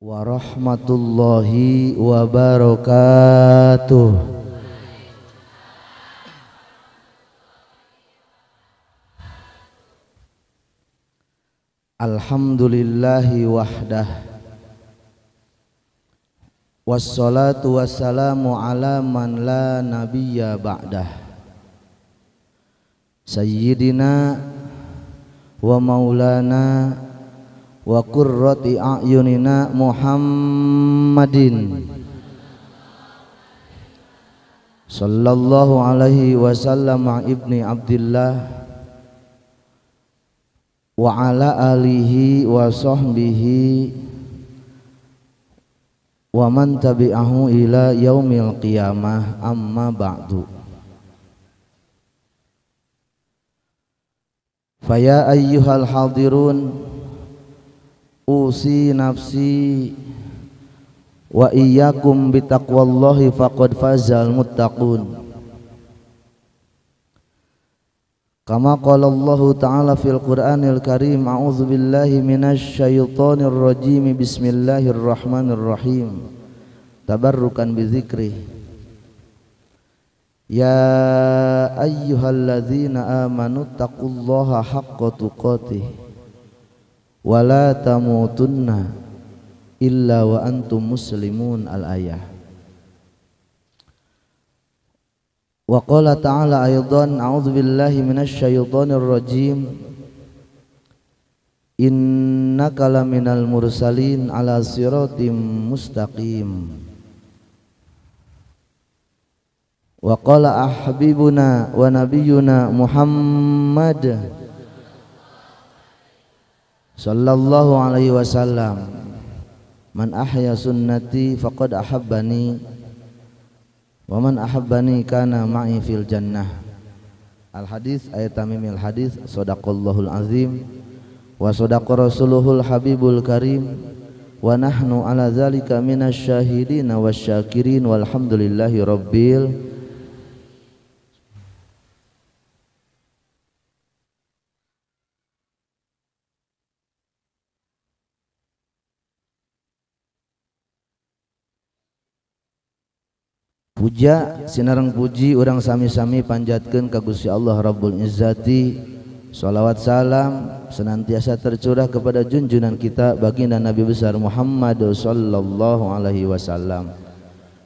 warahmatullahi wabarakatuh Alhamdulillahi wahdah Wassalatu wassalamu ala man la nabiyya ba'dah Sayyidina wa maulana wa qurrati a'yunina Muhammadin sallallahu alaihi wasallam ibni Abdullah wa ala alihi wa sahbihi wa man tabi'ahu ila yaumil qiyamah amma ba'du Faya ayyuhal hadirun أوصي نفسي وإياكم بتقوى الله فقد فاز المتقون كما قال الله تعالى في القرآن الكريم أعوذ بالله من الشيطان الرجيم بسم الله الرحمن الرحيم تبركا بذكره يا أيها الذين آمنوا اتقوا الله حق تقاته wala tamutunna illa wa antum muslimun al ayah wa qala ta'ala aydan a'udzu billahi minasy syaithanir rajim innaka laminal mursalin ala siratim mustaqim wa qala ahbibuna wa nabiyuna muhammad sallallahu alaihi wasallam man ahya sunnati faqad ahabbani wa man ahabbani kana ma'i fil jannah al hadis ayat tamimil hadis sadaqallahul azim wa sadaqa rasuluhul habibul karim wa nahnu ala dzalika minasy wasyakirin walhamdulillahi rabbil alamin puja sinarang puji orang sami-sami panjatkan kagusi Allah Rabbul Izzati salawat salam senantiasa tercurah kepada junjunan kita baginda Nabi besar Muhammad sallallahu alaihi wasallam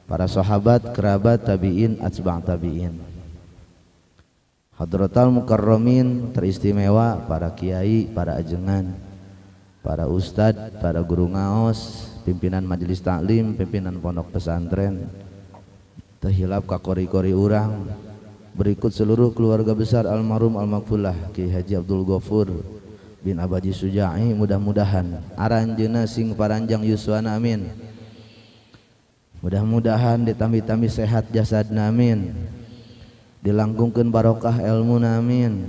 para sahabat kerabat tabiin atsba' tabiin Hadratal Mukarramin teristimewa para kiai, para ajengan, para ustadz, para guru ngaos, pimpinan majelis taklim, pimpinan pondok pesantren, terhilap kakori kori orang berikut seluruh keluarga besar almarhum almakfullah Ki Haji Abdul Ghafur bin Abaji Suja'i mudah-mudahan aranjuna sing paranjang yuswana amin mudah-mudahan ditami-tami sehat jasad amin dilangkungkan barokah ilmu Namin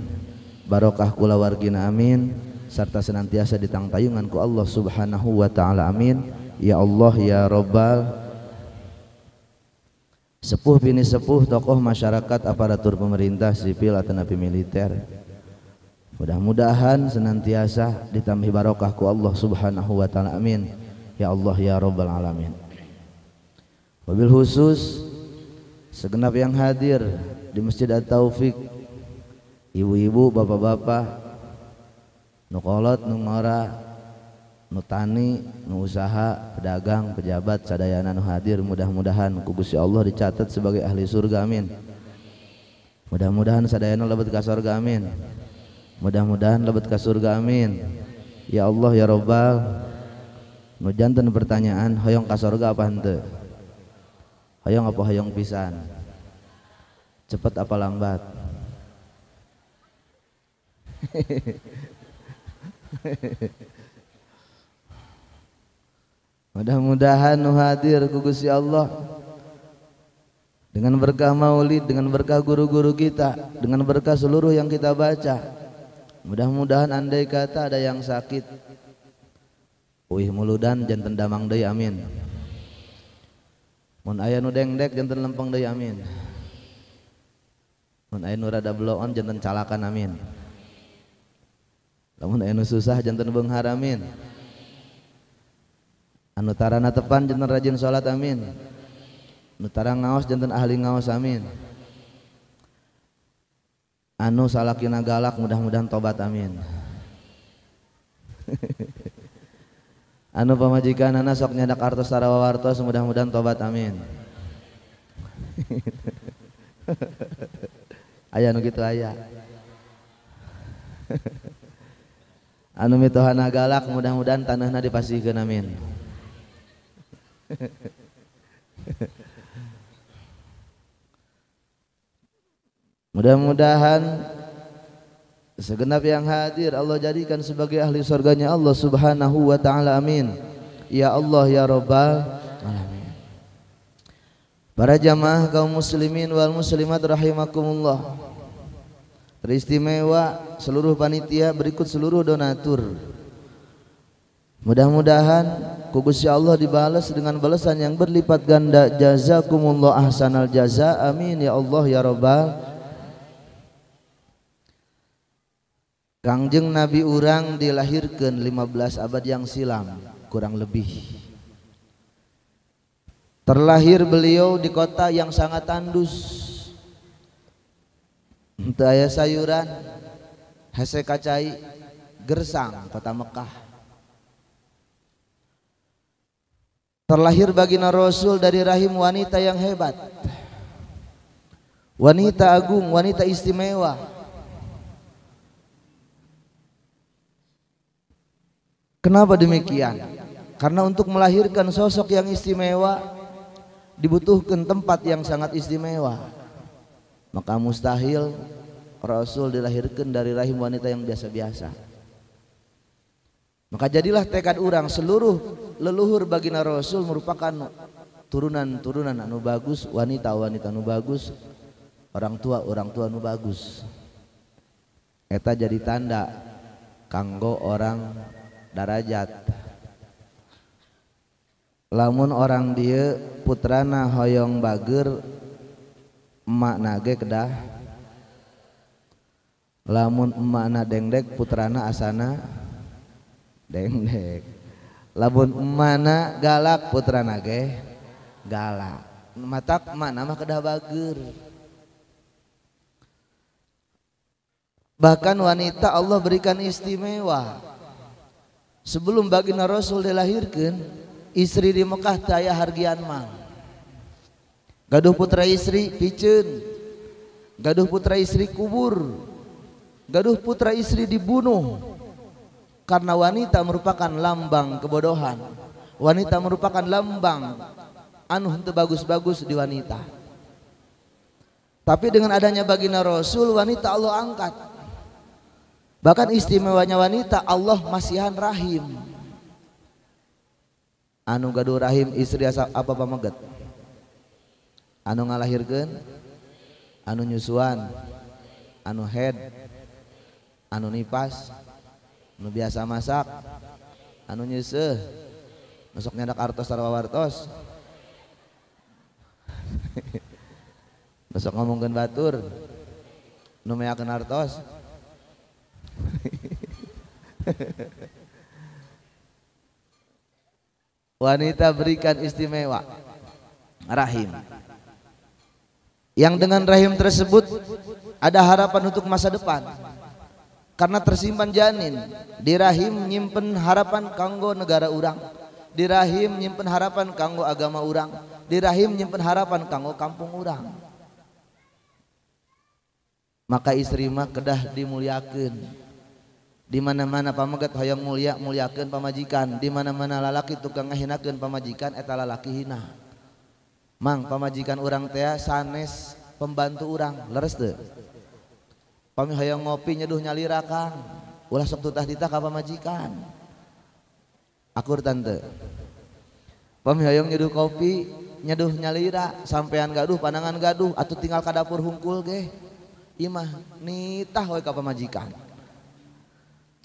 barokah kulawargina amin serta senantiasa ditangtayungan ku Allah Subhanahu wa taala amin ya Allah ya Rabbal sepuh bini sepuh tokoh masyarakat aparatur pemerintah sipil atau nabi militer mudah-mudahan senantiasa ditambah barokahku Allah subhanahu wa ta'ala amin ya Allah ya Rabbal alamin wabil khusus segenap yang hadir di Masjid At-Taufik ibu-ibu, bapak-bapak nukolot, nungora, nutani nuusaha pedagang pejabat sadayana nuhadir, mudah-mudahan kubusi ya Allah dicatat sebagai ahli surga amin mudah-mudahan sadayana lebat ke surga amin mudah-mudahan lebat ke surga amin ya Allah ya Robbal, nu pertanyaan hoyong ke surga apa hente, hoyong apa hoyong pisan cepat apa lambat hehehe mudah-mudahan hadir ku Gusti Allah dengan berkah maulid dengan berkah guru-guru kita dengan berkah seluruh yang kita baca mudah-mudahan andai kata ada yang sakit Uih muludan jantan damang deui amin. Mun aya nu dengdek jantan lempeng deui amin. Mun aya nu rada bloon jantan calakan amin. Lamun aya nu susah jantan beunghar amin anu na tepan jantan rajin sholat amin anu tara ngaos jantan ahli ngaos amin anu salakina galak mudah-mudahan tobat amin anu pemajikan anak sok nyadak artos sarawawartos mudah-mudahan tobat amin ayah nu gitu ayah anu mitohana galak mudah-mudahan tanahna dipasihkan amin Mudah-mudahan segenap yang hadir Allah jadikan sebagai ahli surganya Allah Subhanahu wa taala amin. Ya Allah ya Rabbal alamin. Para jamaah kaum muslimin wal muslimat rahimakumullah. Teristimewa seluruh panitia berikut seluruh donatur. Mudah-mudahan ya Allah dibalas dengan balasan yang berlipat ganda Jazakumullah ahsanal jaza Amin ya Allah ya Rabbal Kangjeng Nabi Urang dilahirkan 15 abad yang silam kurang lebih Terlahir beliau di kota yang sangat tandus Untuk ayah ya sayuran Hese kacai Gersang kota Mekah Terlahir baginda Rasul dari rahim wanita yang hebat. Wanita agung, wanita istimewa. Kenapa demikian? Karena untuk melahirkan sosok yang istimewa dibutuhkan tempat yang sangat istimewa. Maka mustahil Rasul dilahirkan dari rahim wanita yang biasa-biasa. Maka jadilah tekad orang seluruh leluhur baginda Rasul merupakan turunan-turunan anu bagus, wanita-wanita anu bagus, orang tua orang tua anu bagus. Eta jadi tanda kanggo orang darajat. Lamun orang dia putrana hoyong bager emak nage kedah. Lamun emak na dengdek putrana asana dengdek labun mana galak putra nage galak matak mana mah kedah bager bahkan wanita Allah berikan istimewa sebelum baginda Rasul dilahirkan istri di Mekah daya hargian mang gaduh putra istri picen gaduh putra istri kubur gaduh putra istri dibunuh karena wanita merupakan lambang kebodohan. Wanita merupakan lambang anu untuk bagus-bagus di wanita. Tapi dengan adanya baginda Rasul wanita Allah angkat. Bahkan istimewanya wanita Allah masihan rahim. Anu gaduh rahim istri asa apa pamaget Anu ngalahirkan, Anu nyusuan? Anu head? Anu nipas? nu biasa masak anu nyeseh masuk nyadak artos tarwawartos masuk ngomongkan batur nu meyakeun artos wanita berikan istimewa rahim yang dengan rahim tersebut ada harapan untuk masa depan karena tersimpan janin di rahim nyimpen harapan kanggo negara urang di rahim nyimpen harapan kanggo agama urang di rahim nyimpen harapan kanggo kampung urang maka istri mah kedah dimuliakan di mana-mana pamagat hoyong mulia muliakan pamajikan di mana-mana lalaki tukang ngahinakeun pamajikan eta lalaki hina mang pamajikan urang teh sanes pembantu urang leres deh Pami hayang ngopi nyeduh nyalira kang. Ulah sok tutah ditah ka pamajikan. Akur tante. Pami hayang nyeduh kopi nyeduh nyalira sampean gaduh pandangan gaduh atau tinggal ka dapur hungkul ge. Imah nitah hoy ka pamajikan.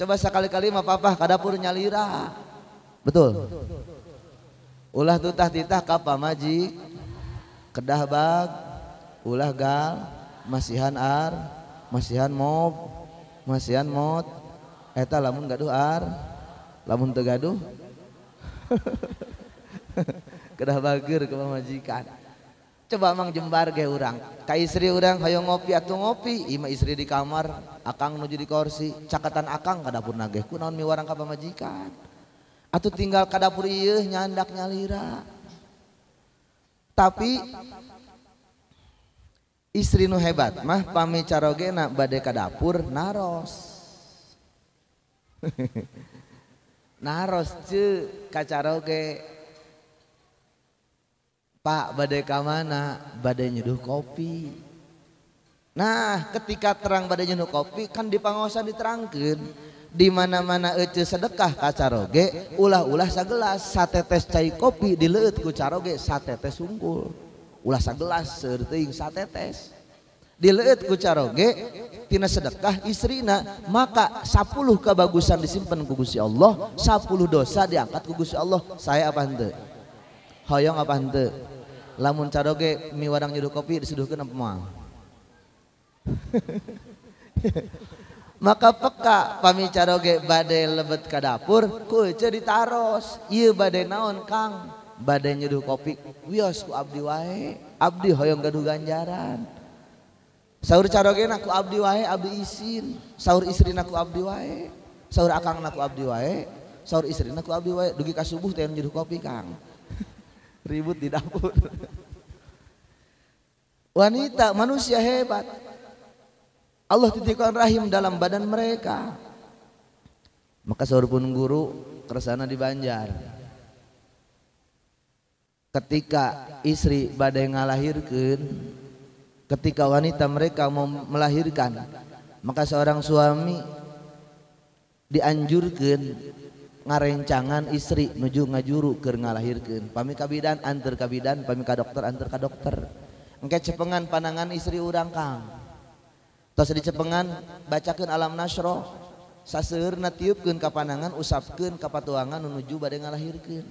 Coba sekali-kali mah papa ka dapur nyalira. Betul. Ulah tutah ditah ka pamajik. Kedah bag ulah gal masihan ar masihan mau masihan mod eta lamun gaduh ar lamun teu gaduh kedah bageur ke majikan coba mang jembar ge urang ka istri urang hoyong ngopi atuh ngopi ima istri di kamar akang nuju di kursi cakatan akang ka dapur nage ku naon miwarang ka majikan, atuh tinggal ka dapur ieu nyandak nyalira tapi istri nu hebat mah pame carogeak bade kadapur naros Pak bad ka mana badai ruh kopi Nah ketika terang badai jenduh kopi kan dipangosa dirangke di mana-mana ecu sedekah kacaoge ulah-ulah saya gelas sattetetes ca kopi dileutku carage sattete sunggul ulah sagelas seueur teuing satetes dileut ku caroge tina sedekah istrina maka 10 kebagusan disimpan ku Gusti Allah 10 dosa diangkat ku Gusti Allah saya apa henteu hoyong apa henteu lamun caroge mi warang nyeduh kopi disuduhkeun emang maka peka pamicaroge badai lebet ke dapur ku ditaros ieu badai naon kang badai nyeduh kopi wios ku abdi wae abdi hoyong gaduh ganjaran sahur carogen aku abdi wae abdi isin sahur istri aku abdi wae sahur akang aku abdi wae sahur istri aku abdi wae dugi kasubuh subuh teh nyeduh kopi kang ribut di dapur wanita manusia hebat Allah titikkan rahim dalam badan mereka maka sahur pun guru kersana di Banjar ketika istri badai ngalahirkan ketika wanita mereka mau melahirkan maka seorang suami dianjurkan ngarecangan istri nuju ngajuru ke ngalahirkan pami kabidan antarka bidan pemika doktorantarka dokterter engka cepengan panangan istri urang Ka dicepengan bacakan alam nasro sa natiupken kapanangan usapken kapatuangan menuju badai ngalahirkan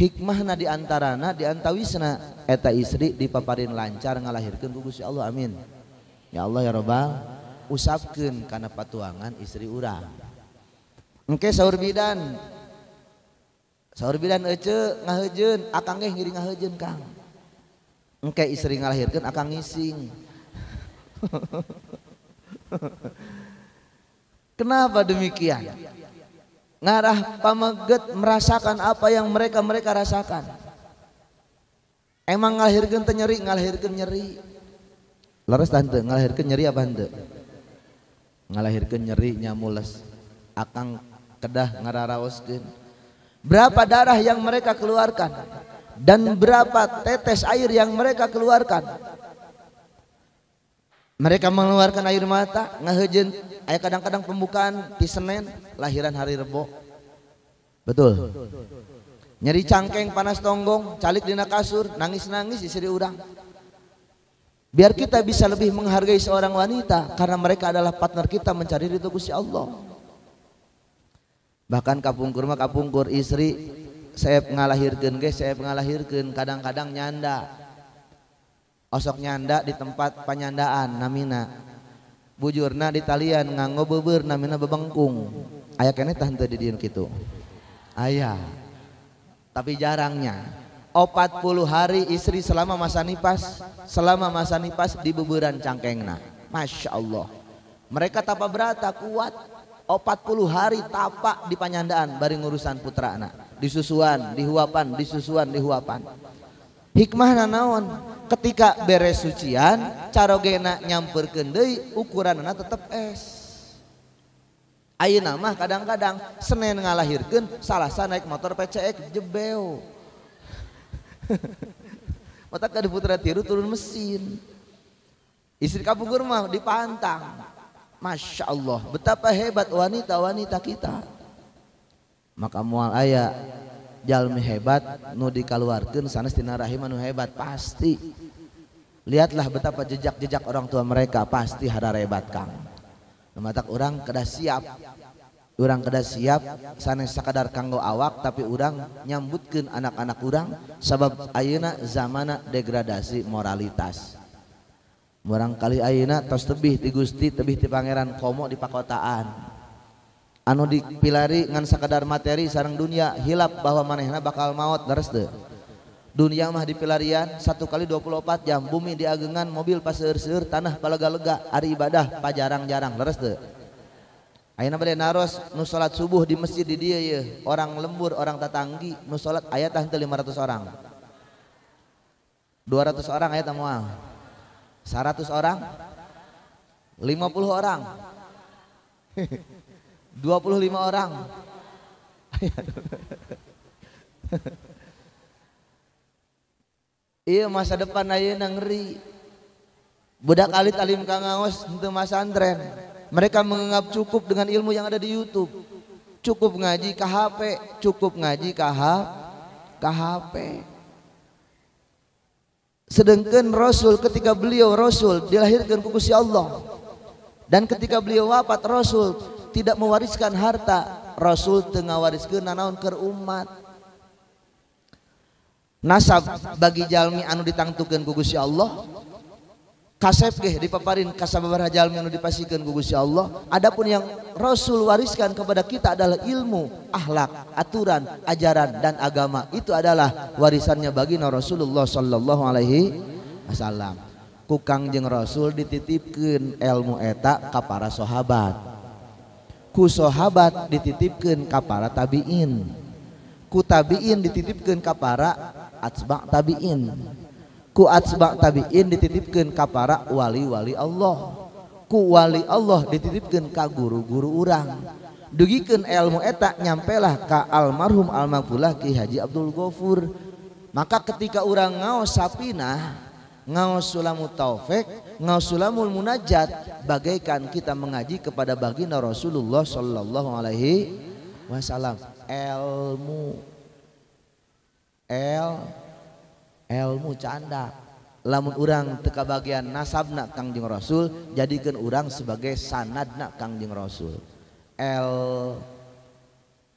hikmahna diantarana diantawisna eta istri dipaparin lancar ngalahirkan ku ya Allah amin ya Allah ya Rabbal usapkan karena patuangan istri urang oke sahur bidan sahur bidan ece ngahejen akang nggih ngiri ngahejen kang oke istri ngalahirkan akang ngising kenapa demikian ngarah pameget merasakan apa yang mereka mereka rasakan. Emang ngalahirkan nyeri, ngalahirkan nyeri. Leres tante, ngalahirkan nyeri apa tante? Ngalahirkan nyeri nyamules. Akang kedah ngararawaskan. Berapa darah yang mereka keluarkan dan berapa tetes air yang mereka keluarkan mereka mengeluarkan air mata ngehejen, ayah kadang-kadang pembukaan di Senin lahiran hari Rebo betul nyeri cangkeng panas tonggong calik dina kasur nangis-nangis istri urang biar kita bisa lebih menghargai seorang wanita karena mereka adalah partner kita mencari ridho Gusti Allah bahkan kapungkur mah kapungkur istri saya ngalahirkan guys saya ngalahirkan kadang-kadang nyanda osok nyanda di tempat penyandaan namina bujurna di talian nganggo beber namina bebengkung ayah kene tahan di gitu gitu ayah tapi jarangnya opat puluh hari istri selama masa nipas selama masa nipas di beberan cangkengna Masya Allah mereka tapa berata kuat opat puluh hari tapak di penyandaan bari ngurusan putra anak disusuan dihuapan disusuan dihuapan hikmah nanawan ketika beres sucian carogena nyamper kendei ukuran tetap es Ayo nama kadang-kadang Senin ngalahirkan salah naik motor PCX jebel mata kada putra tiru turun mesin istri kapungur mah dipantang Masya Allah betapa hebat wanita-wanita kita maka mual ayah mi hebat nudikalluarkan sanesttina Rahimanu hebat pasti Lihatlah betapa jejak-jejak orang tua mereka pasti hadarebatkan mematatak orang kedah siap orangrang keda siap sanes sa kadar kanggo awak tapi urang nyambutkan anak-anak kurang sebab auna zaman degradasi moralitas orang kali auna tos tebih di Gusti tebih di Pangeran komo di pakotaan dan anu dipilari ngan sekadar materi sarang dunia hilap bahwa manehna bakal maut leres de dunia mah dipilarian satu kali dua puluh empat jam bumi diagengan mobil pasir-sir tanah palega lega hari ibadah pajarang-jarang leres deh Aina bade naros nusolat subuh di masjid di dia ye, orang lembur, orang tatanggi, ayat salat aya lima 500 orang. dua ratus orang ayat semua, moal. 100 orang puluh orang 25 orang. iya masa depan ayeuna ngeri. Budak alit alim kang ngaos mas masantren. Mereka menganggap cukup dengan ilmu yang ada di YouTube. Cukup ngaji ke cukup ngaji ke HP. Sedangkan Rasul ketika beliau Rasul dilahirkan ku Allah. Dan ketika beliau wafat Rasul tidak mewariskan harta Rasul tengah wariskan nanaun ke umat nasab bagi jalmi anu ditangtukan gugus ya Allah kasep geh dipaparin kasababar jalmi anu dipasikan gugus ya Allah adapun yang Rasul wariskan kepada kita adalah ilmu ahlak aturan ajaran dan agama itu adalah warisannya bagi Rasulullah Shallallahu Alaihi Wasallam kukang jeng Rasul dititipkan ilmu eta ke para sahabat shohabbat dititipkan kapara tabi'in ku tabiin dititipkan kaparabak tabiin kubak tabiin dititipkan kapara wali-wali Allah kuali Allah dititipkan ka guru-guru urang dugikan elmu etak nyampelah ke almarhum alma pulah ki Haji Abdul Gfur maka ketika urang ngao sappinah, ngausulamu taufik, ngausulamul munajat bagaikan kita mengaji kepada baginda Rasulullah sallallahu alaihi wasallam. Ilmu el ilmu canda lamun urang teka bagian nak Kangjeng Rasul jadikan urang sebagai sanad nak Kangjeng Rasul. El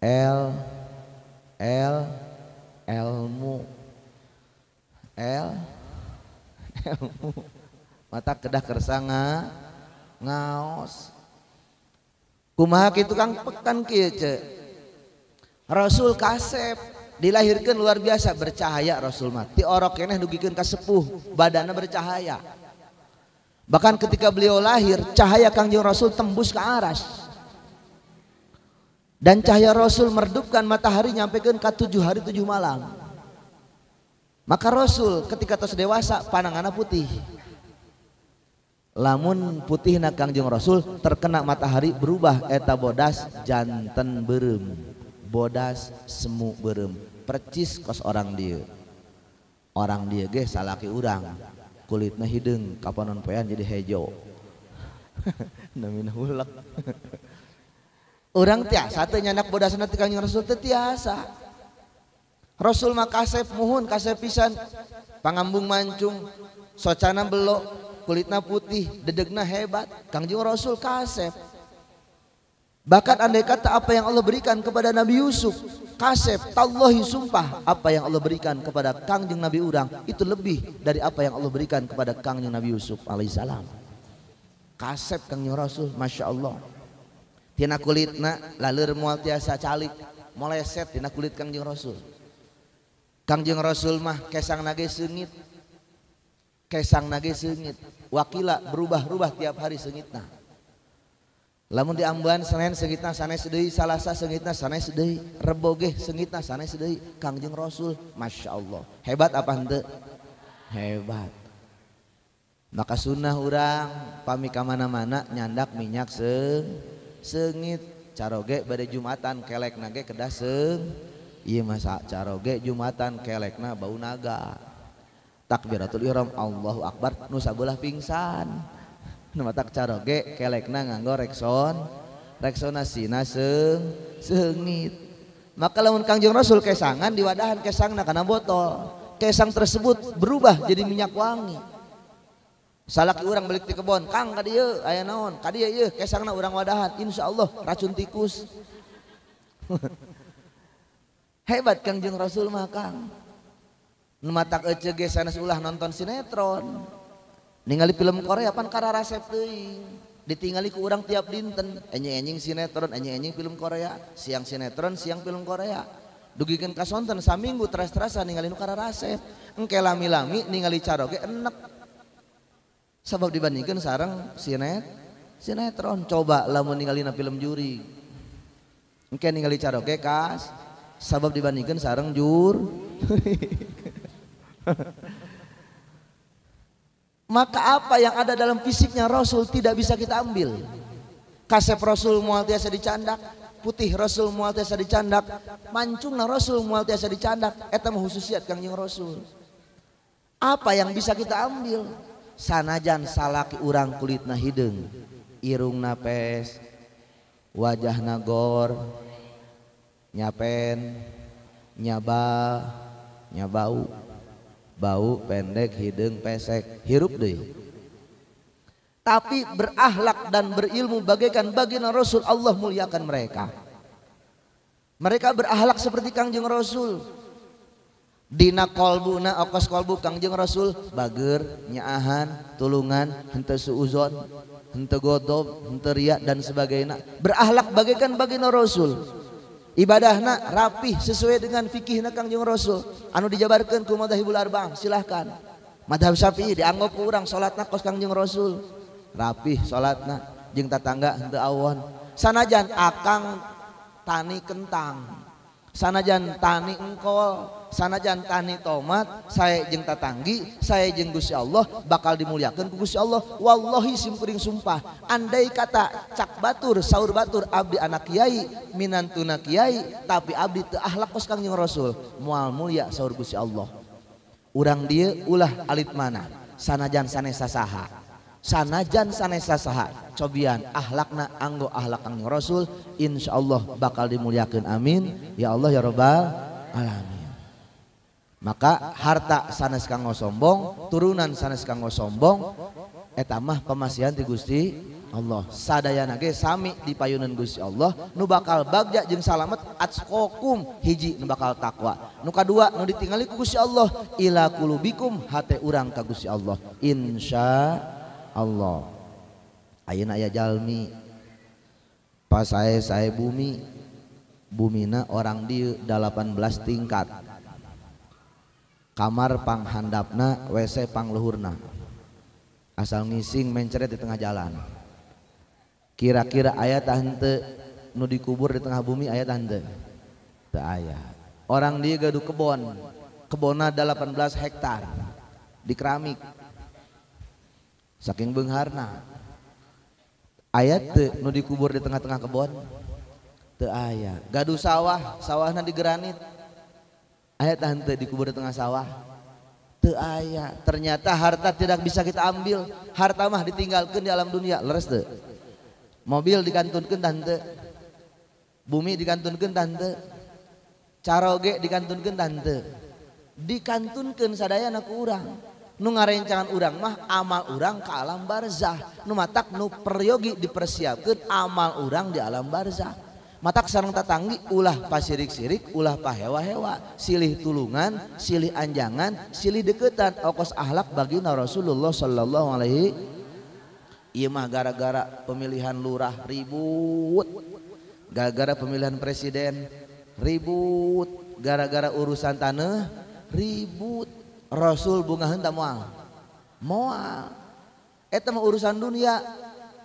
el el ilmu el, el mata kedah kersanga ngaos kumaha kitu kang pekan kieu Rasul kasep dilahirkan luar biasa bercahaya Rasul mati orok keneh dugikeun ka sepuh badana bercahaya bahkan ketika beliau lahir cahaya Kangjeng Rasul tembus ke aras dan cahaya Rasul merdupkan matahari nyampekan ke tujuh hari tujuh malam maka Rasul ketika tos dewasa pananganna putih. Lamun putih nak Kangjeng Rasul terkena matahari berubah eta bodas jantan berem. Bodas semu berem. Percis kos orang dia. Orang dia ge salaki urang. Kulitnya hidung kapanon poean jadi hejo. Namina hulek. Orang tiasa teh nyanak bodas na Kangjeng Rasul teh tiasa Rasul Makasep kasep muhun kasep pisan pangambung mancung socana belok kulitna putih dedegna hebat kangjung Rasul kasep bahkan andai kata apa yang Allah berikan kepada Nabi Yusuf kasep tallahi sumpah apa yang Allah berikan kepada kangjung Nabi Urang itu lebih dari apa yang Allah berikan kepada kangjung Nabi Yusuf alaihissalam kasep kangjung Rasul Masya Allah tina kulitna lalur mual tiasa calik moleset tina kulit kangjung Rasul Kangjeng Rasul mah kesang nage sengit. Kesang nage sengit. Wakila berubah-ubah tiap hari sengitna. Lamun di Amban sengitna, sengitna sedih, salah Salasa sengitna sanae sedih, reboge sengitna sana sedih. Kangjeng Rasul, Masya Allah. Hebat apa henteu? Hebat. Maka sunnah orang pami ka mana nyandak minyak se sengit caroge pada Jumatan kelek nage kedah seng masage jumatan kelekna bau naga takbiratul Allahu akbar Nusalah pingsannggo reksonrek sengit makawan kangjeng Raul keangan di wadahan keang karena botol keesang tersebut berubah jadi minyak wangi salak kurangrang beli di kebon u wahan Insya Allah racun tikus hebat Kangjeng Rasul makang Kang mata ecege sanes ulah nonton sinetron ningali film Korea pan kara resep tuh ditingali ku orang tiap dinten enjing-enjing sinetron enjing-enjing film Korea siang sinetron siang film Korea dugikan kasonten saminggu teras-terasa ningali nu kara resep engke lami-lami ningali caroge enek sebab dibandingkan sekarang sinet sinetron coba lamun ningali na film juri engke ningali oke kas sabab dibandingkan sarang jur maka apa yang ada dalam fisiknya Rasul tidak bisa kita ambil kasep Rasul mual tiasa dicandak putih Rasul mual tiasa dicandak mancung Rasul mual tiasa dicandak eta khususiat kang Kangjeng Rasul apa yang bisa kita ambil sanajan salaki urang kulitna hidung irungna pes wajahna gor nyapen nyaba nyabau bau pendek hidung pesek hirup deh tapi berahlak dan berilmu bagaikan baginda Rasul Allah muliakan mereka mereka berahlak seperti Kangjeng Rasul Dina na, okos kolbu Kangjeng Rasul bager nyahan, tulungan hente suuzon hente godob hente riak dan sebagainya Berahlak bagaikan baginda Rasul ibadah na rapih sesuai dengan fiqih Neang Jung rasul anu dijabarkanku mudahdahhibularbang silahkan Mada sapfi digop kurangrang salat na kos rasul rapih salat na Jing tatangga untuk awon sanajan akan tani kentang sanajan tani egkol. sanajan tani tomat saya jeng tatanggi saya jeng Gusti Allah bakal dimuliakan ku Gusti Allah wallahi simkuring sumpah andai kata cak batur saur batur abdi anak kiai minantuna kiai tapi abdi teu akhlak kos kangjeng Rasul mual mulia saur Gusti Allah urang dia ulah alit mana sana sanajan sanesa saha sanajan sanesa saha cobian ahlakna anggo ahlak kang rasul insyaallah bakal dimuliakan amin ya Allah ya robbal alamin maka harta saneskan ngosombong turunan saneskan ngosombong eh tamah pemasanti Gusti Allah sadaya na i dipayunnan Gu Allah nu bakalbab salametm hij bakal tawa nuka 2 nu ditingali Allah kum urang ka Gu Allah Insya Allah ayajalmi Pak saya saya bumi bumina orang di 18 tingkat kamar pang handapna WC pang pangluhurna asal ngising mencret di tengah jalan kira-kira ayat tante nu dikubur di tengah bumi ayat tante tak ayat orang dia gaduh kebon kebona 18 hektar di keramik saking bengharna ayat te nu dikubur di tengah-tengah kebon te ayat gaduh sawah sawahna di granit tantete di kubur Tengah sawah aya ternyata harta tidak bisa kita ambil harta mah ditinggalkan di alam dunia mobil diantunken tante bumi diunken tante di diunken anak ngareangan urang mah amal orang ke alam barzahnuyogi dipersia amal orang di alam barzah matak sarang tatanggi ulah pasirik-sirik ulah pahewa-hewa silih tulungan silih anjangan silih deketan okos ahlak bagi Rasulullah sallallahu alaihi Iya mah gara-gara pemilihan lurah ribut gara-gara pemilihan presiden ribut gara-gara urusan tanah ribut Rasul bunga henta mual mual eta mah urusan dunia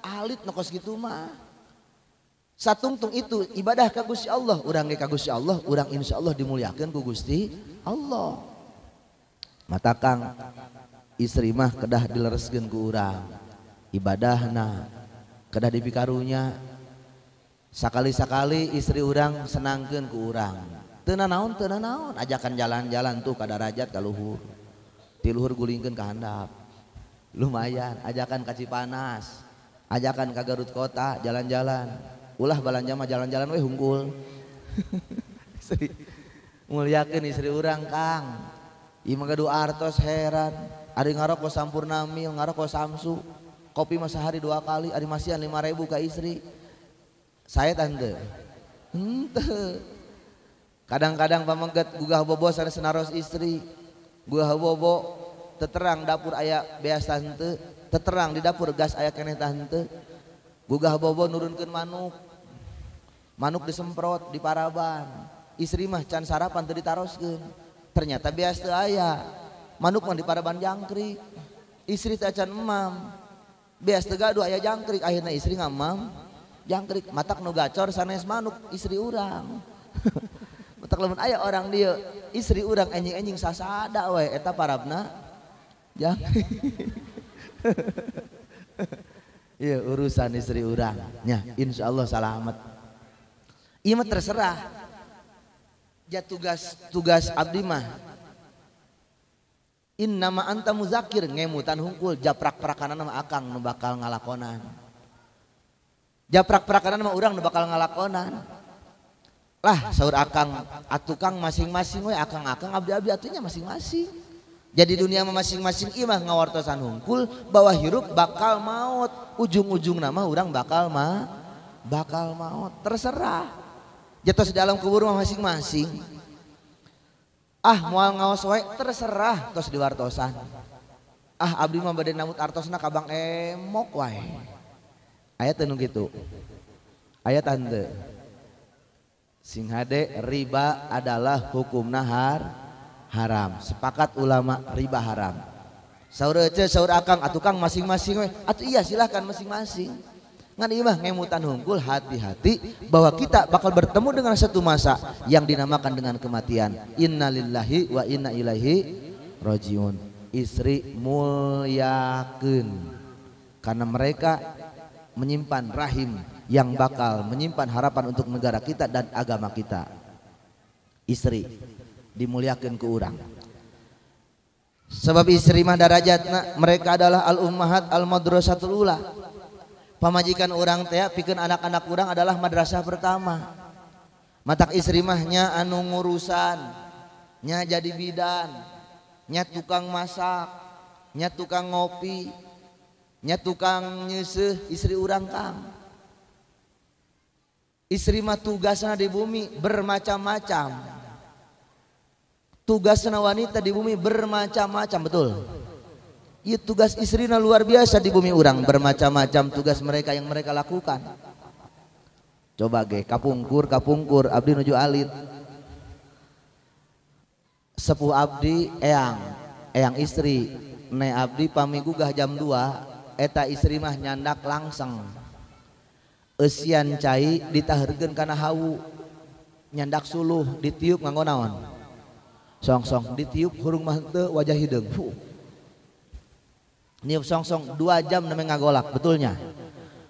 alit nokos gitu mah satungtung itu ibadah kagus Gusti Allah urang ka Gusti Allah urang insya Allah dimuliakan ku Gusti Allah mata kang istri mah kedah dilereskeun ku urang ibadahna kedah dipikarunya sakali-sakali istri urang senangkeun ku urang tena naon tena naon ajakan jalan-jalan tuh ka darajat ka luhur ti luhur gulingkeun ka handap lumayan ajakan ka Cipanas ajakan ka Garut kota jalan-jalan ulah balanja mah jalan-jalan weh unggul muliakin istri urang Kang Ima gadu artos heran ari ngarokos sampurna mil kok samsu kopi mah sehari dua kali ari masihan ribu ke istri saya tante ente kadang-kadang pamengket gugah bobo sana senaros istri gugah bobo teterang dapur ayak beas tante teterang di dapur gas ayak keneh tante gugah bobo nurunkan manuk manuk disemprot di paraban istri mah can sarapan tadi ternyata bias tuh ayah, manuk mah di paraban jangkrik istri teh can emam bias gaduh ayah jangkrik akhirnya istri ngamam jangkrik matak nu gacor sanes manuk istri urang matak lemon ayah orang dia istri urang enjing-enjing anjing sasada we eta parabna jangkrik Iya urusan istri urang, ya, insya Allah selamat. Iya mah terserah. Ya tugas tugas abdi mah. In nama anta muzakir ngemutan hungkul japrak prakanan mah akang nu bakal ngalakonan. Japrak prakanan mah urang nu bakal ngalakonan. Lah sahur akang atukang masing-masing we akang-akang abdi-abdi atunya masing-masing. Jadi dunia masing-masing imah iya ngawartosan hungkul bahwa hirup bakal maut ujung-ujung nama urang bakal ma bakal maut terserah jatuh di dalam kubur masing-masing ah mual ngawas wae terserah tos wartosan. ah abdi mah bade namut artosna ka Bang Emok wae aya teu gitu. aya tante sing hade riba adalah hukum nahar haram sepakat ulama riba haram saur ece saur akang atukang masing-masing we atuh iya silahkan masing-masing Ngan imah ngemutan hungkul hati-hati bahwa kita bakal bertemu dengan satu masa yang dinamakan dengan kematian. Innalillahi wa inna ilaihi rojiun. Istri mulyakin karena mereka menyimpan rahim yang bakal menyimpan harapan untuk negara kita dan agama kita. Istri dimuliakan ke orang. Sebab istri mah darajatna mereka adalah al ummahat al madrasatul ula pamajikan orang teh pikir anak-anak orang adalah madrasah pertama matak istri mahnya anu ngurusan nya jadi bidan nya tukang masak nya tukang ngopi nya tukang nyeseh istri orang kang istri mah tugasnya di bumi bermacam-macam tugasnya wanita di bumi bermacam-macam betul Ya tugas istrina luar biasa di bumi orang bermacam-macam tugas mereka yang mereka lakukan. Coba ge kapungkur kapungkur abdi nuju alit. Sepuh abdi eyang, eyang istri. Ne abdi pamigugah jam 2 eta istri mah nyandak langsung. Esian cai ditaherkeun kana hawu. Nyandak suluh ditiup nganggo naon? Song-song ditiup hurung mah wajah hideung. Fuh. Niup songsong dua jam namanya ngagolak, betulnya.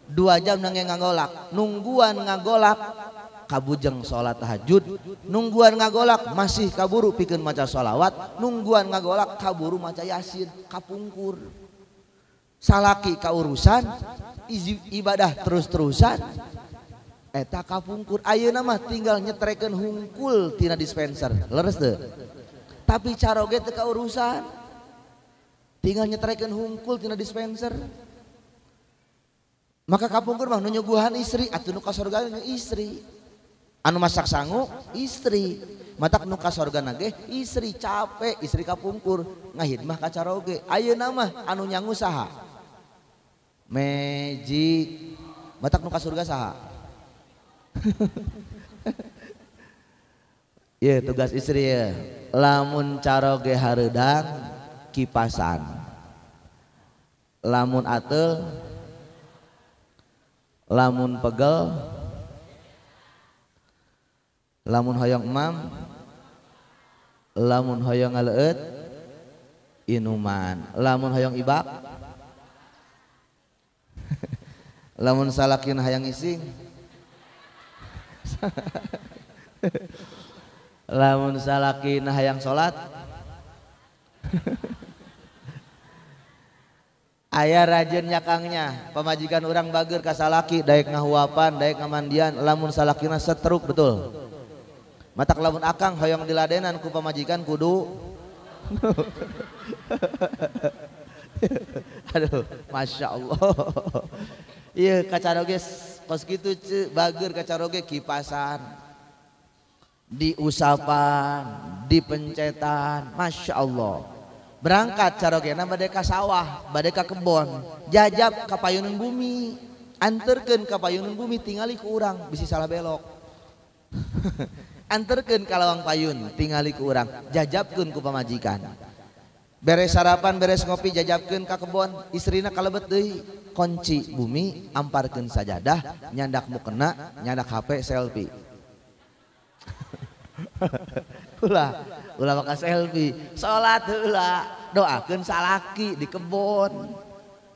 Dua jam namanya ngagolak, nungguan ngagolak kabujeng sholat tahajud, nungguan ngagolak masih kaburu pikeun maca sholawat, nungguan ngagolak kaburu maca yasin, kapungkur. Salaki kaurusan, ibadah terus-terusan, eta kapungkur ayo nama tinggal nyetreken hungkul tina dispenser leres deh tapi caroget kaurusan urusan tinggal nyetreken hungkul tina dispenser maka kapungkur mah nunyu istri atau nu sorga istri anu masak sangu istri matak nuka sorga nage istri capek istri kapungkur ngahid, ka caroge ayo nama anu nyangu saha magic matak nuka ka surga saha Iya yeah, tugas istri ya. Lamun caroge hareudang kipasan lamun atel lamun pegel lamun hoyong emam lamun hoyong ngaleut inuman lamun hoyong ibak lamun salakin hayang ising lamun salakin hayang salat Ayah rajin nyakangnya, pemajikan orang bager kasalaki, daik ngahuapan, daik ngamandian, lamun salakina setruk betul. Matak lamun akang hoyong diladenan ku pemajikan kudu. Aduh, masya Allah. Iya kacaroge kos gitu bager kacaroge kipasan, diusapan, dipencetan, masya Allah. berangkat caroogenna badka sawah badde ka kebon jaja kapayun bumi anterken kaayun bumi tinggal kurang bisi salah belo anken kalauwang payun tinggal ku kurangrang jajab ke ku pamajikan beres sarapan beres ngopi jajaken ka kebon isrina kalau betu konci bumi amparken sajadah nyandakmu kena nyanda HP selfie ulah ulah bakal selfie salat ulah, doakan salaki di kebun,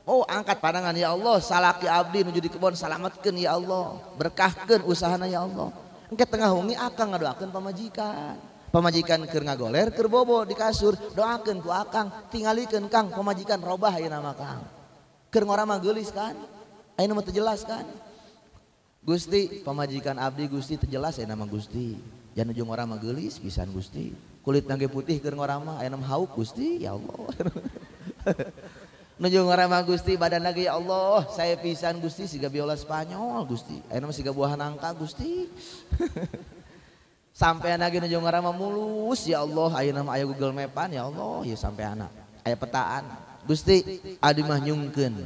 Oh angkat pandangan ya Allah salaki abdi menuju di kebun, selamatkan ya Allah berkahkan usahana ya Allah engke tengah wengi akang ngadoakan pemajikan pemajikan keur ngagoler ker bobo di kasur doakan ku akang tinggalikan kang pemajikan robah ya nama kang ker ngora manggulis kan ayo mau terjelas kan Gusti pemajikan abdi Gusti terjelas ya nama Gusti Jan ujung orang mah geulis pisan Gusti. Kulit nangge putih keur ngorang mah aya hauk Gusti, ya Allah. Nuju anu ngora mah Gusti badan lagi ya Allah, saya pisan Gusti siga biola Spanyol Gusti. Aya mah siga buah nangka Gusti. sampai anak nuju ngora mah mulus ya Allah, aya mah aya Google Mapan ya Allah, ya sampai anak. Aya petaan. Gusti adi mah nyungkeun.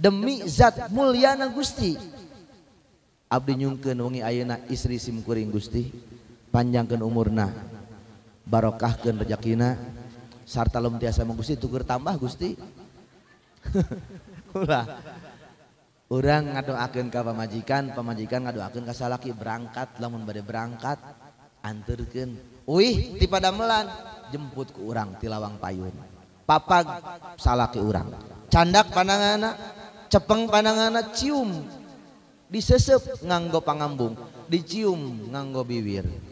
Demi zat mulyana Gusti. Abdi nyungkeun wengi ayeuna istri simkuring Gusti. panjang ke umurna barokah berina sartalumasa menggusti tugur tambah Gusti umajikan pemajikan berangkat namun berangkatlan jemput ke urang tilawang payun papa salah ke urang candakk pananganak cepeng pananganan cum disesep nganggo pangambung dicium nganggo biwirin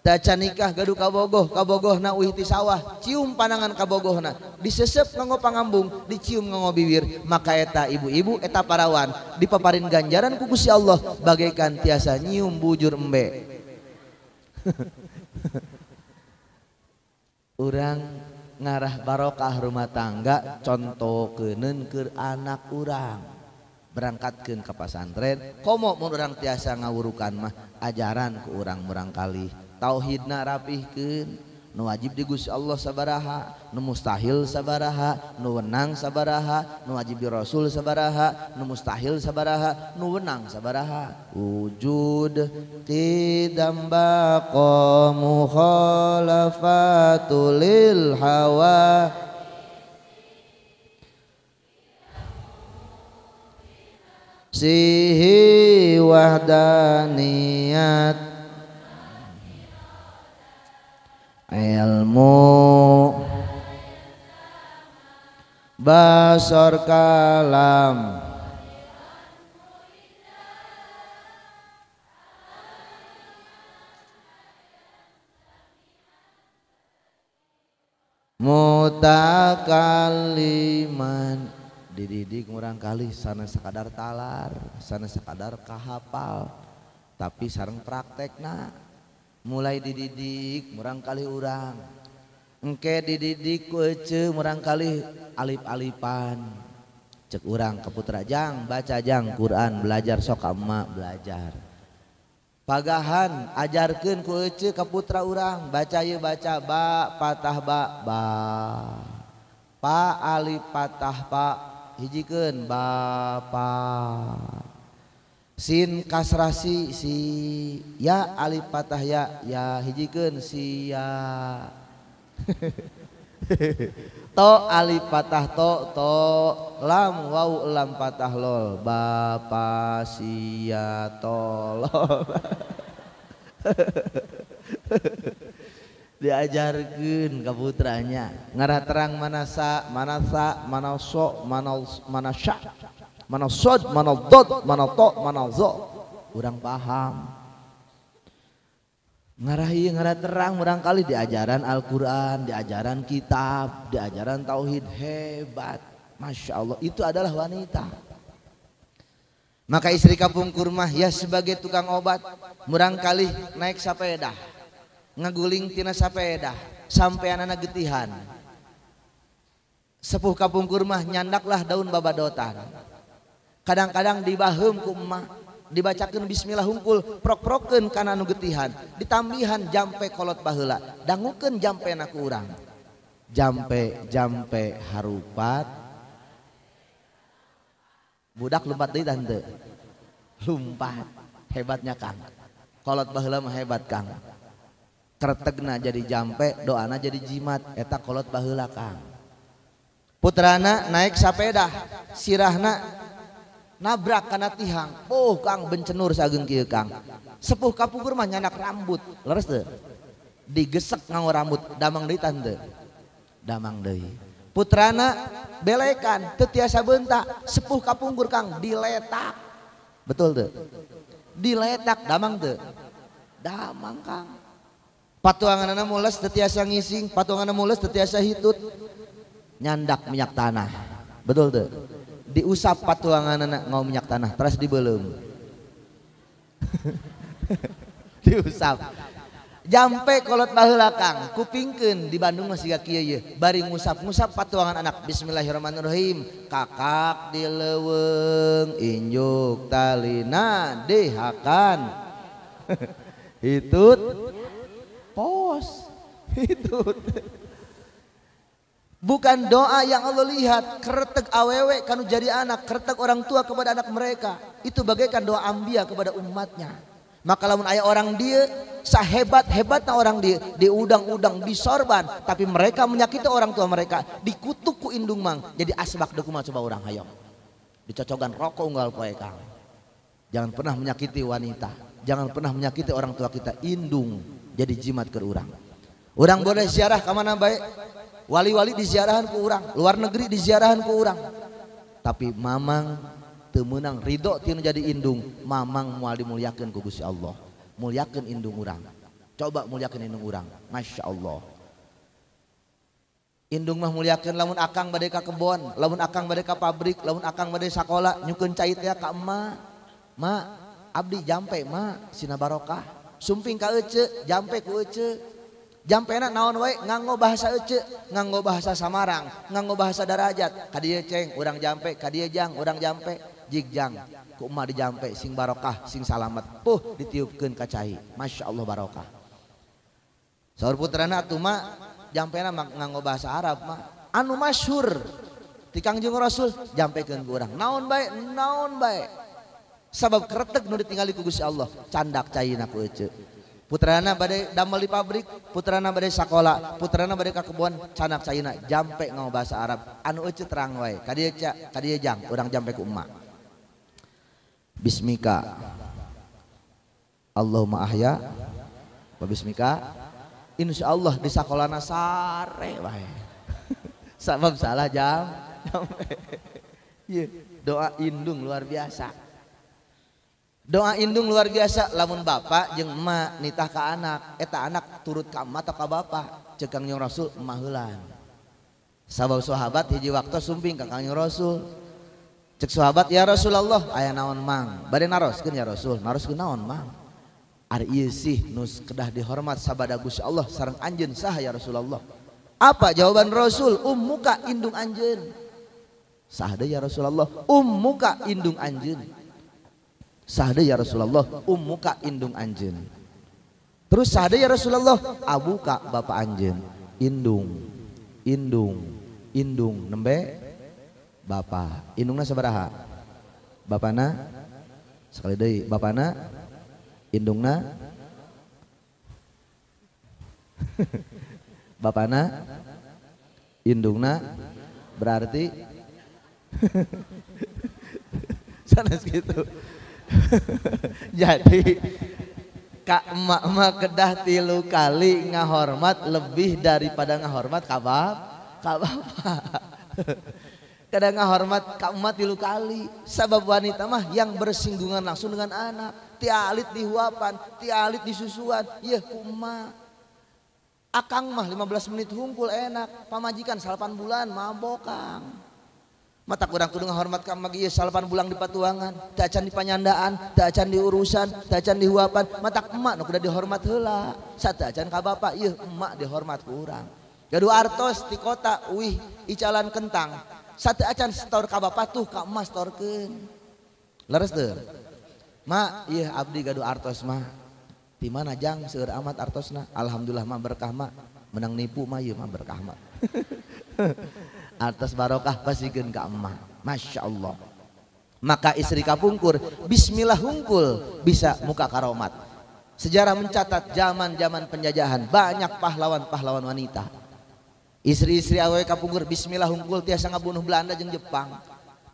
canikah gadu kabogoh kabogoh na uhihti sawah cium panangan kabogona disesep ngagopagambung dicium ngogo biwir maka eta ibu-ibu eta parawan di peaparin ganjaran kukusi Allah bagaikan tiasa nyum bujur membe urang ngarah barokah rumah tangga contohkenen ke anak urang berangkat keun kapasanren komok mau orang tiasa ngawurukan mah ajaran ke urang- murangkali tauhidna rapihkeun nu wajib di Gusti Allah sabaraha nu mustahil sabaraha nu wenang sabaraha nu wajib di Rasul sabaraha nu mustahil sabaraha nu wenang sabaraha wujud tidak baqa mukhalafatu hawa sihi wahdaniyat ilmu basor kalam mutakaliman dididik kurang kali sana sekadar talar sana sekadar kahapal tapi sarang praktek mulai dididik murangkali urang eke dididik kuce murangkali aif-alipan cek urang keputrajang bacajang Quran belajar sokama belajar pagahan ajarken ku keputra urang baca baca bak patah baba Pak Ali patah Pak hijjiken ba sin kasrasi si ya alif patah ya ya hijikeun si ya to alif patah to to lam wau lam patah lol bapa sia ya, tolol diajarkan ke putranya ngarah terang mana manasa manaso manas manasya mana sod, mana dot, mana to, mana zo. kurang paham. Ngarahi ngarah terang barangkali di ajaran Al-Quran, di ajaran kitab, di ajaran tauhid hebat. Masya Allah itu adalah wanita. Maka istri kapung kurma ya sebagai tukang obat murangkali naik sepeda, ngaguling tina sepeda sampai anak getihan sepuh kapung kurma nyandaklah daun babadotan kadang-kadang dibahem kuma dibacakan bisismillah humkul prokroken karena nugetihan ditambihan jampekolot paula danguken jampeak kurang jampe jampe haruppat budak lu dan hebatnya kankolot hebatkan tertegna jadi jampe doana jadi jimat etakolot bah putranana naik sapeddah sirahna nabrak karena tihang oh Kang bencenur sageng kieu Kang sepuh kapukur mah nyandak rambut leres teu digesek nganggo rambut damang deui tante damang deui putrana belekan teu tiasa bentak sepuh kapungkur Kang diletak betul teu diletak damang teu damang Kang patuanganana mules teu tiasa ngising patuanganana mules teu tiasa hitut nyandak minyak tanah betul teu diusap patuangan anak ngo minyak tanah terus di belumemusap jampekolot tahu laang kupingken di Bandung masih gaki baring musap-musap patuangan anak Bismillahirromannurohim kakak dileweng Injotalina dehakanut pos hidup Bukan doa yang Allah lihat, kertek awewe kanu jadi anak, kertek orang tua kepada anak mereka. Itu bagaikan doa ambia kepada umatnya. Maka lamun ayah orang dia, sehebat-hebatnya orang dia, diudang-udang, disorban. Tapi mereka menyakiti orang tua mereka, dikutuk ku indung mang. Jadi asbak dokuma coba orang hayo Dicocokan rokok unggal poe kang. Jangan pernah menyakiti wanita. Jangan pernah menyakiti orang tua kita. Indung jadi jimat ke orang. Orang boleh siarah kemana baik? wali-wali diziarahan ke orang luar negeri diziarahan ke orang tapi mamang temenang ridho tinu jadi indung mamang muali dimuliakan ku Gusti Allah muliakan indung orang coba muliakan indung orang Masya Allah Indung mah muliakan lamun akang badai ka kebon, lamun akang badai ka pabrik, lamun akang badai sakola, nyukun cait ya ka emak. Ma, abdi jampe Ma, sina barokah. Sumping ka ece, jampe ku ece. jampe enak naon wa nganggo bahasa nganggo bahasa samarang nganggo bahasa darajat kang urang jampe kajang urang jampe jigjangma di jampe sing barokah sing salamet tuh ditiupkan kacahi Masya Allah barokah putrauma ngago bahasa Arab anu masyhur tikangjung rasul jampe kurangrang naon baik naon baik sabab keretek nu ditingali kugusi Allah candak cairku putrana badai damel di pabrik putrana badai sakola putrana badai ka kebon canak sayina jampe ngau bahasa Arab anu eceu terang wae kadieu ca kadieu jang urang jampe ku emak bismika Allahumma ahya wa bismika insyaallah di sakolana sare wae sabab salah jam doa indung luar biasa doa indung luar biasa lamun bapak jeng ma nitah ke anak eta eh, anak turut ke emak atau ke bapak cegang nyong rasul mahulan. Sabar sabab sahabat hiji waktu sumping ke kang rasul cek sahabat ya rasulullah ayah naon mang badai naroskeun ya rasul naroskeun naon mang ari ieu sih nus kedah dihormat sabada Gusti Allah sarang anjun sah ya rasulullah apa jawaban rasul ummuka indung anjeun sah ya rasulullah ummuka indung anjun. Sahada ya Rasulullah kak indung anjen. Terus sahada ya Rasulullah abuka bapak anjen. Indung, indung, indung nembe bapak. Indungna sabaraha? Bapana sekali deh bapana indungna bapana indungna berarti sana segitu. jadi kak emak emak kedah tilu kali ngahormat lebih daripada ngahormat kabab kabapa kadang ngahormat kak emak tilu kali sabab wanita mah yang bersinggungan langsung dengan anak tialit dihuapan tialit disusuan ya kuma akang mah 15 menit hunkul enak pamajikan salapan bulan kang mata kurang kudu ngahormat ka magi salapan bulang di patuangan teu acan di panyandaan teu acan di urusan teu acan di huapan matak emak nu kudu dihormat heula satu acan ka bapa ieu emak dihormat ku urang gaduh artos di kota wih icalan kentang satu acan store ka bapak tuh emas emak ke. leres deh. mak ieu abdi gaduh artos mah di mana jang seueur amat na, alhamdulillah mah berkah ma, menang nipu mah iya mah berkah ma. atas barokah pasigen ke emak Masya Allah maka istri kapungkur bismillah hungkul bisa muka karomat sejarah mencatat zaman-zaman penjajahan banyak pahlawan-pahlawan wanita istri-istri awe kapungkur bismillah hungkul tiasa ngebunuh Belanda jeng Jepang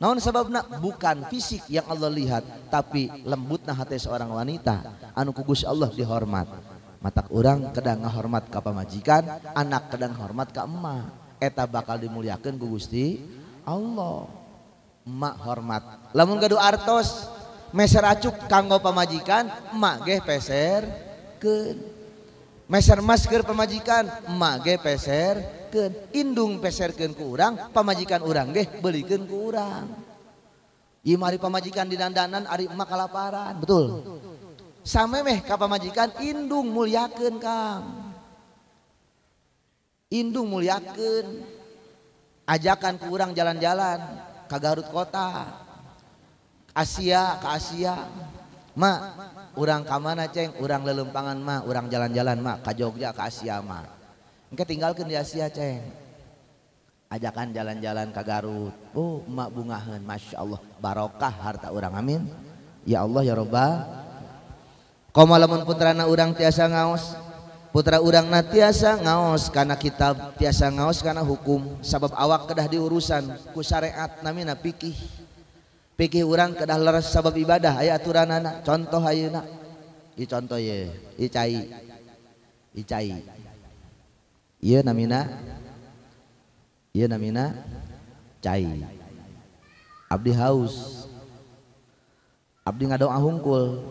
sebab nak bukan fisik yang Allah lihat tapi nah hati seorang wanita anu kugus Allah dihormat matak orang kadang ngahormat ke pamajikan anak kadang hormat ke emak eta bakal dimuliakan ku Gusti Allah mak hormat lamun gaduh artos meser acuk kanggo pamajikan mak geh peser ke meser masker pemajikan mak geh peser ke indung peser ku urang pamajikan urang geh belikan ku urang imari pamajikan di dandanan ari emak kalaparan betul sama meh ka pamajikan indung muliakan Kang Indung muliakan ajakan ke orang jalan-jalan ke Garut kota Asia ke Asia Ma, orang ke mana ceng orang lelempangan ma, orang jalan-jalan ma ke Jogja ke Asia ma engke tinggalkan di Asia ceng ajakan jalan-jalan ke Garut oh mak bungahan Masya Allah barokah harta orang amin ya Allah ya Roba, Koma lamun putrana orang tiasa ngaos urang na tiasa ngaos karena kitab tiasa ngaos karena hukum sabab awak kedah di urusan ku syariat na piih piih urang kedah le sabab ibadah aya aturan contoh Abdi Abdi nga dongaungkul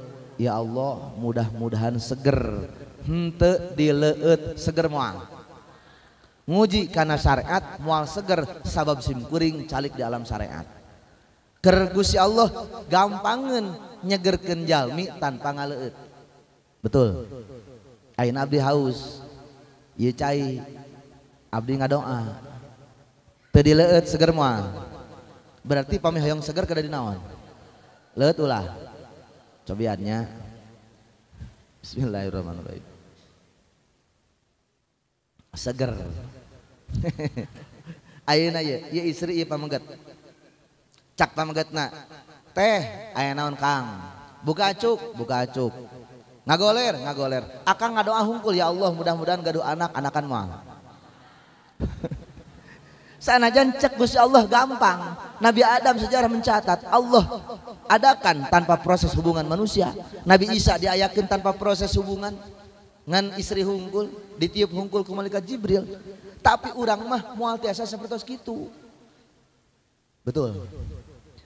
ya Allah mudah-mudahan seger kita hente dileut seger mual nguji karena syariat mual seger sabab simkuring calik di alam syariat kergusi Allah gampangan nyegerkan jalmi tanpa ngaleut betul Ain abdi haus Iya cai abdi ngadoa tadi leut seger mual berarti pami hoyong seger kada dinaon leut ulah cobiannya Bismillahirrahmanirrahim seger. Ayeuna ya ya istri ya pamegat. Cak na Teh, ayo naon Kang? Buka acuk, buka acuk. Ngagoler, ngagoler. Akang ngadoa ahungkul ya Allah mudah-mudahan gaduh anak, anakan mah. sana cek gusya Allah gampang. Nabi Adam sejarah mencatat Allah adakan tanpa proses hubungan manusia. Nabi Isa diayakin tanpa proses hubungan ngan istri hunkul, ditiup hunkul ke malaikat Jibril tapi orang mah mual tiasa seperti itu betul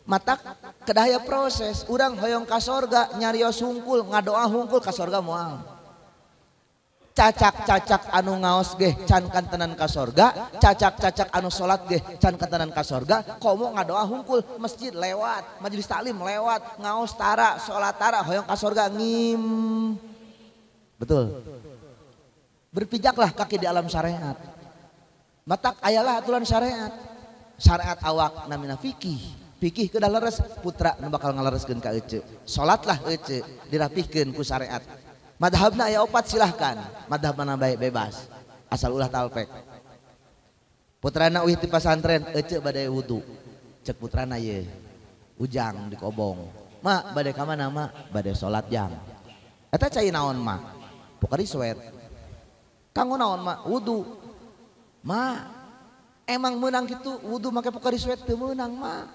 mata kedaya proses orang hoyong ka sorga nyarios hunkul ngadoa hunkul ka sorga mual cacak-cacak anu ngaos geh can kantenan ka sorga cacak-cacak anu sholat geh can kantenan ka sorga komo ngadoa hunkul masjid lewat majelis taklim lewat ngaos tara sholat tara hoyong ka sorga ngim Betul. Berpijaklah kaki di alam syariat. Matak ayalah aturan syariat. Syariat awak namina fikih. Fikih kedah leres putra nu bakal ngalereskeun ka euceu. Salatlah euceu dirapihkeun ku syariat. Madhabna aya opat silahkan. Madhab mana baik bebas. Asal ulah talpek. Putrana uih di pesantren euceu badai wudu. Cek putrana ye. Ujang di kobong. ma badai ka mana Badai salat jam. Eta cai naon ma Bukan sweat. Kanggo naon mah wudu. Ma emang menang gitu wudu make pokari sweat teu menang ma.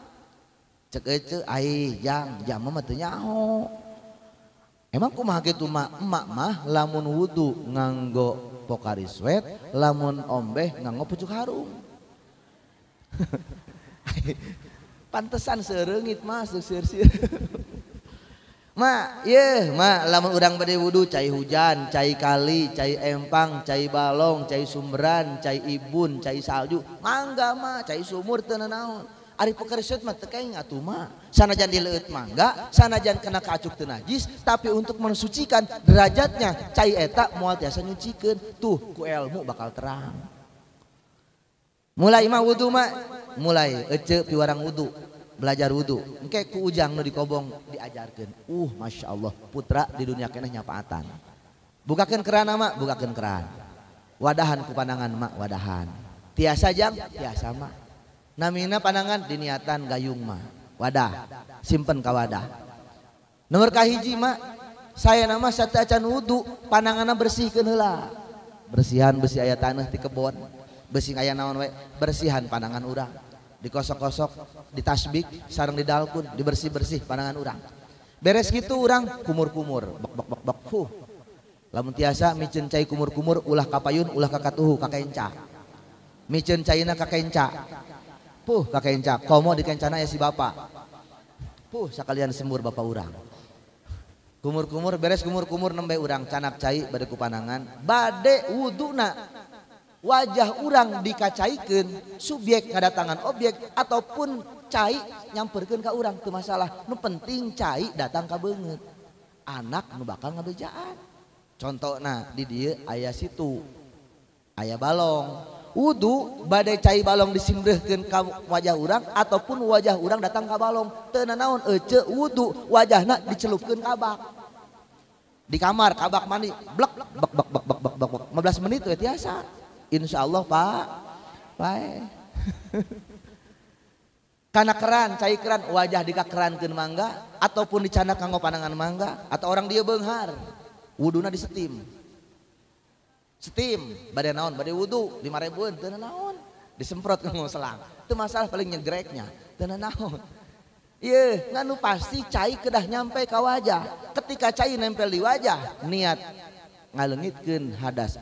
Cek ece eh, ai, jang jam mah teu nyaho. Emang kumaha kitu mah emak mah lamun wudu nganggo pokari sweat lamun ombeh nganggo pucuk harum. Pantesan seurengit mas, seursiur. lama udang wudhu cair hujan cair kali cair pang cair balong cair sran cairbun cair salju manggama cair sumur pekerut sana di sanajan kena kacuk tenagiis tapi untuk mensucikan derajatnya cair etak muat ya senyuciket tuh kuelmu bakal terhang mulai mau mulai kecep di warang wudhu belajar wudhukeku ujang dibong diajarkan uh Masya Allah putra di dunia keehnya paatan bukaken kera nama bukakeran wadahhanku pananganmak wadahhan tiasa jamasa namina panangan diatan gayungma wadah simpankawadahkah hijji saya nama saya wudhu pananganan bersih ke hela berrsihan beih aya tanah di kebon bersih kaya nawan berrsihan panangan urah dikosok-kosok ditasbih sarang didalkun dibersih-bersih pandangan urang beres gitu urang kumur-kumur bok-bok bok bek huh. lamun tiasa micen cai kumur-kumur ulah kapayun ulah kakatuhu kakenca micen caina kakenca puh kakenca komo dikencana ya si bapak puh sekalian sembur bapak urang kumur-kumur beres kumur-kumur nembe urang canak cai badeku kupanangan bade wuduna wajah urang dicacaikan subjek kedatangan objek ataupun cair nyam perken kau urang ke masalah nu penting cair datang ka banget anak bakalngejaan contoh nah didier ayah situ ayaah balong wudhu badai cair balong dissimberkan wajah urang ataupun wajah urang datang ka balong tena naon e wudhu wajahnak diceupkan kabak di kamar kabak mani 15 menit ituasa Insya Allah pak baik karena keran cai keran wajah di keran ke mangga ataupun di canda kanggo panangan mangga atau orang dia benghar wuduna di setim steam badai naon badai wudhu lima ribuan tena naon disemprot kanggo selang itu masalah paling nyegreknya tena naon iya nganu pasti cai kedah nyampe ke wajah ketika cai nempel di wajah niat legitken hadas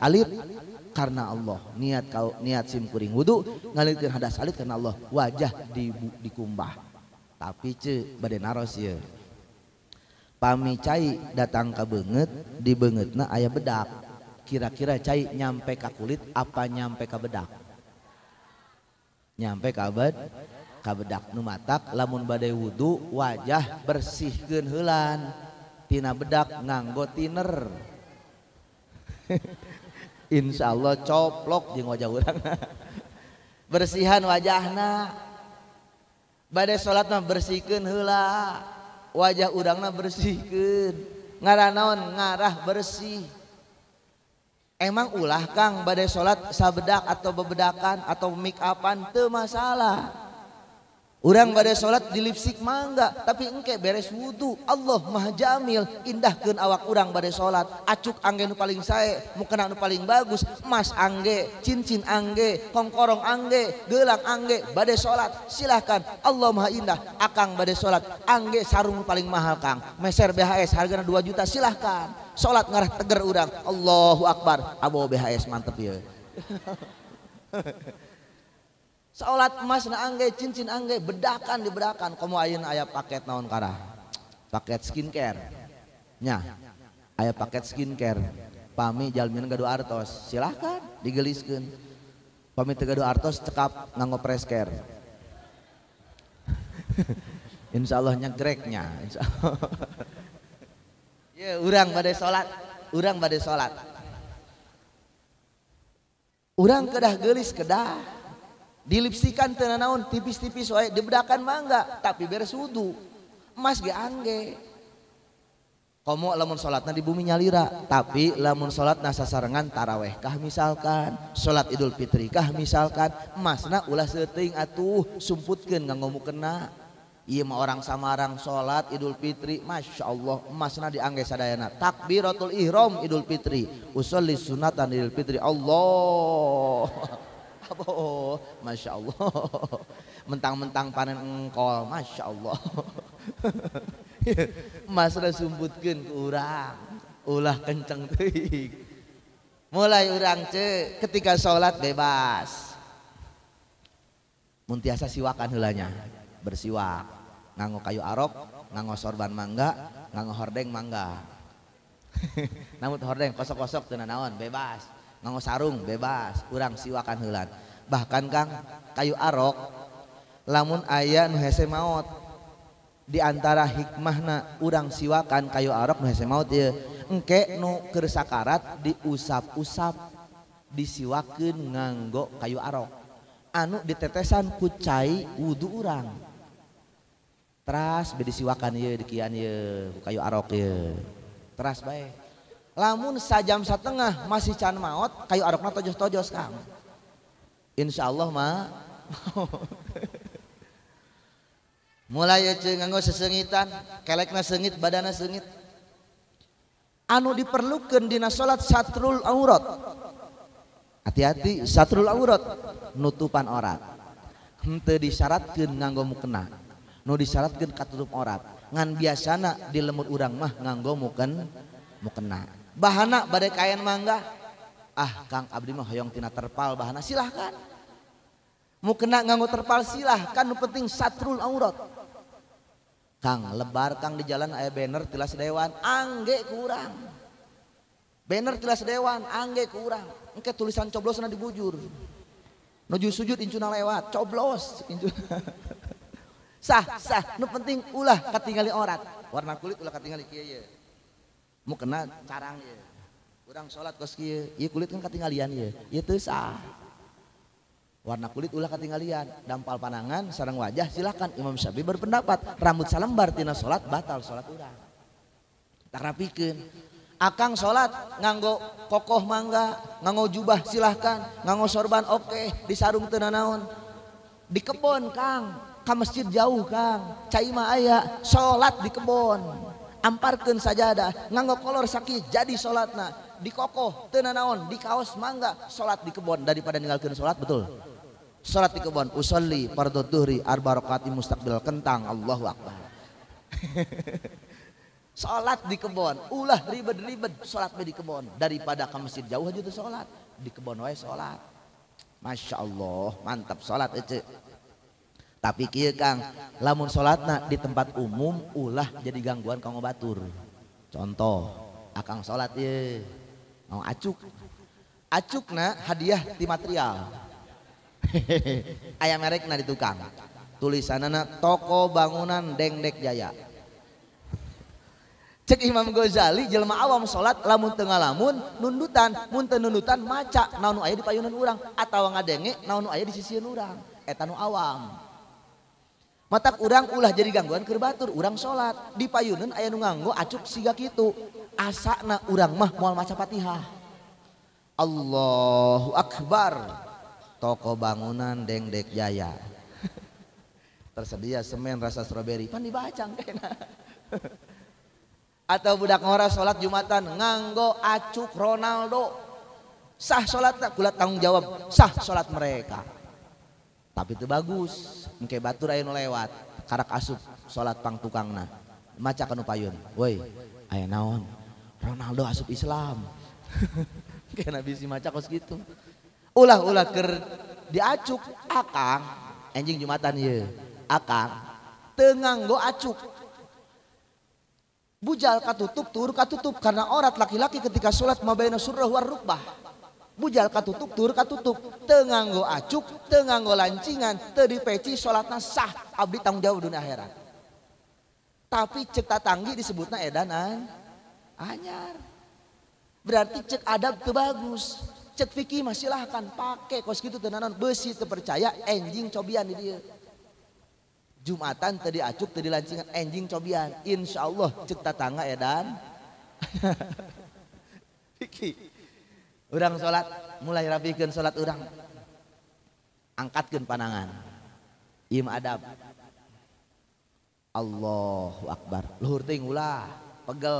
karena Allah niat kau niat simpuring wudhu nga hadas karena Allah wajah di dikumbah tapi pami datang ka banget diben aya bedak kira-kira cair nyampe ka kulit apa nyampe ka bedak nyampe kad ka bedak Numatatak lamun badai wudhu wajah bersih gen helan pina bedak nganggo tinner Insya Allah coplok di wajah orang bersihan wajahna badai sholat mah bersihkan hula, wajah urangna bersihkan ngarah naon ngarah bersih emang ulah kang badai sholat sabedak atau bebedakan atau make upan itu masalah kurang badai salat dilipsik mangga tapi inkek beres wudhu Allah mah Jamil indah ke awak kurang badai salat acuuk ange nu paling saya mukenan paling bagus em Mas ange cincin ange kong korong ange gelak angek badai salat silahkan Allah ma indah akan badai salat angge sarung paling mahal Ka Meer BS hargaan 2 juta silahkan salat ngarah tegar urang Allahu akbar Abu Bs mantap y salat emas na angge cincin angge bedakan dibedakan kamu ayun ayah paket naon kara paket skincare nya ayah paket skincare pami jalmin gaduh artos silahkan digeliskan. pami tegaduh artos cekap nganggo insya insya nyegreknya insyaallah ya urang badai salat urang badai salat urang kedah gelis kedah dilipsikan tena naon tipis-tipis wae dibedakan mangga tapi beres wudu emas ge angge komo lamun salatna di bumi nyalira tapi lamun salatna sasarengan taraweh kah misalkan salat idul fitri kah misalkan emasna ulah seuting atuh sumputkeun nganggo mukena ieu mah orang samarang salat idul fitri Masya Allah emasna diangge sadayana takbiratul ihram idul fitri usolli sunatan idul fitri Allah Apa? Oh, Masya Allah. Mentang-mentang panen engkol, Masya Allah. Masra sumbutkan ke orang. Ulah kenceng teik. Mulai orang ce ketika sholat bebas. Muntiasa siwakan hulanya. Bersiwak. Nganggo kayu arok, nganggo sorban mangga, nganggo hordeng mangga. namut hordeng kosok-kosok tenanawan bebas nga sarung bebas urang siwakan helan bahkan gang kayu Arok lamun ayammat diantara hikmah na urang siwakan kayu Arokkekersakarat diusap-usap diswaken nganggo kayu Arok anu ditetesan puccaai wudhu urang bewakan kayu baik sajam satutengah masih can maut kayu Insya Allah mulaigo sesentan na sengit bad sengit anu diperlukandina salat saturul aurat hati-hati satrul aurat nutupan ort disatkannggo muna disatkanup ort ngan biasa di lemut urang mah nganggo muken mukenna bahana badai kain mangga ah Kang Abdi mah hoyong tina terpal bahana silahkan mau kena nganggo terpal silahkan nu penting satrul aurat Kang lebar Kang di jalan ayah banner tilas dewan angge kurang banner tilas dewan angge kurang engke tulisan coblos nanti dibujur nuju sujud incuna lewat coblos incuna sah sah nu penting ulah katingali orat warna kulit ulah katingali kiai mau kena carang ya kurang sholat kos kia iya kulit kan ketinggalian ya itu sah warna kulit ulah ketinggalian, dampal panangan sarang wajah silahkan Imam Syafi'i berpendapat rambut salembar tina sholat batal sholat urang tak rapikan Akang sholat nganggo kokoh mangga, nganggo jubah silahkan, nganggo sorban oke, okay. disarung tenanaon, di kebon kang, ke masjid jauh kang, cai ayah, sholat di kebon amparkan sajadah nganggo kolor sakit jadi sholatna di kokoh tenanawan di kaos mangga sholat di kebon daripada ninggalkan sholat betul sholat di kebon usolli pardoturi dhuhri arba rokati mustaqbil kentang Allahu akbar sholat di kebon ulah ribet-ribet sholat di kebon daripada ke masjid jauh aja tuh sholat di kebon wae sholat Masya Allah mantap sholat itu tapi kia Kang lamun nak di tempat umum ulah jadi gangguan kang obatur. contoh akang solat ye mau acuk acuk na hadiah di material ayam na di tukang tulisanana toko bangunan dengdek jaya cek Imam Ghazali jelma awam solat lamun tengah lamun nundutan munten nundutan maca naunu ayah di payunan urang atau ngadenge naunu ayah di sisi urang Etanu awam Matak urang ulah jadi gangguan keur batur, urang salat, di payuneun aya nu nganggo acuk siga kitu. asakna urang mah moal maca Fatihah. Allahu akbar. Toko bangunan dengdek jaya. Tersedia semen rasa stroberi, pan dibaca Atau budak ngora sholat Jumatan nganggo acuk Ronaldo. Sah sholat tak kulat tanggung jawab, sah sholat mereka tapi itu bagus mungkin batur ayo lewat karak asup sholat pang tukang na, maca kanu payun woi ayo naon Ronaldo asup Islam kena bisi maca kos gitu ulah ulah ker diacuk akang anjing jumatan ye akang tengang go acuk bujal katutup tur katutup karena orat laki-laki ketika sholat mabaina surah war rukbah Bujal katutup, tur katutup. Tenganggo acuk, tenganggo lancingan, tadi peci sholatnya sah. Abdi tanggung jawab dunia akhirat. Tapi cek tatanggi disebutnya edanan. Anyar. Berarti cek adab bagus Cek fikih masih silahkan pakai kos gitu tenanon besi terpercaya enjing cobian di dia. Jumatan tadi acuk tadi lancingan enjing cobian. Insya Allah cek tatangga edan. fikih. salat mulai rapikan salat urang angkat gen pananganam Allahuakbarhur pegel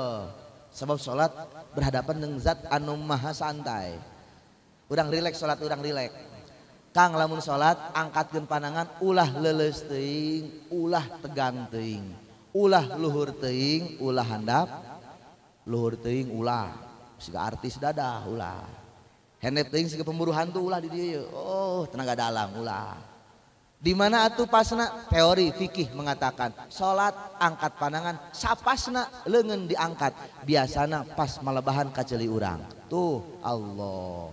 sebab salat berhadapan nengzat anum maha santai udang rilek salat urang rilek kang lamun salat angkat genun panangan ulah leles te ulah teganting ulah luhur teing ulah handap luhur teing lah si artis dadah ulah Hene teuing siga pemburu hantu ulah di dia, ya. Oh, tenaga dalam ulah. Di mana atuh pasna teori fikih mengatakan salat angkat panangan sapasna lengan diangkat biasana pas melebahan kaceli orang urang. Tuh Allah.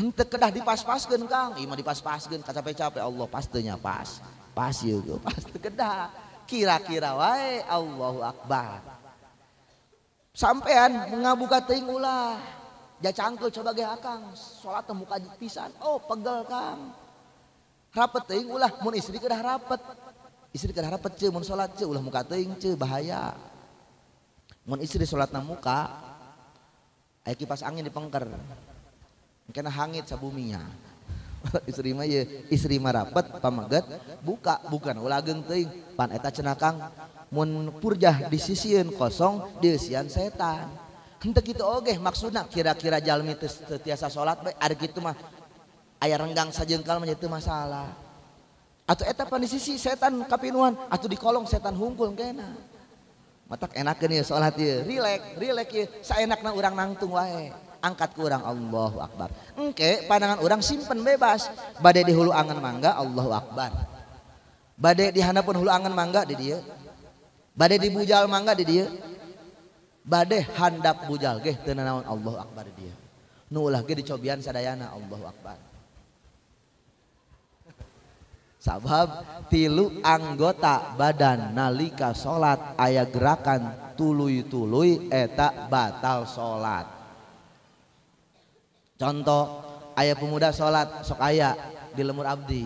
Henteu kedah dipas-paskeun Kang, ieu mah dipas-paskeun kacape-cape Allah pastinya pas. Pas ieu ge, pas kedah. Kira-kira wae Allahu Akbar. Sampean ngabuka teuing ulah dia coba ge akang, ah, sholat muka pisan, oh pegel kang. Rapet teuing ulah, mun istri kedah rapet. Istri kedah rapet ceu mun sholat ceu ulah muka teuing ceu bahaya. Mun istri sholat muka, aya kipas angin di dipengker. Mungkin hangit sabuminya. istri mah ya istri mah rapet pamaget buka bukan ulah teuing pan eta kang mun purjah disisieun kosong dieusian setan Henteu gitu oge maksudna kira-kira jalmi teu tiasa salat bae ari kitu mah aya renggang sajengkal mah teu masalah. Atau eta pan di sisi setan kapinuan atau di kolong setan hungkul kena. Matak enakeun ieu salat ieu, rilek, rilek ieu, saenakna urang nangtung wae. Angkat ke urang Allahu Akbar. Engke pandangan urang simpen bebas. Badai di hulu angan mangga Allahu Akbar. Badai di handapun hulu angan mangga di dia. Badai di bujal mangga di dia badeh handap bujal geh tenanawan Allah Akbar dia nu ulah dicobian sadayana Allah Akbar sabab tilu anggota badan nalika solat ayah gerakan tuluy-tuluy eta batal solat. contoh ayah pemuda solat sok ayah di lemur abdi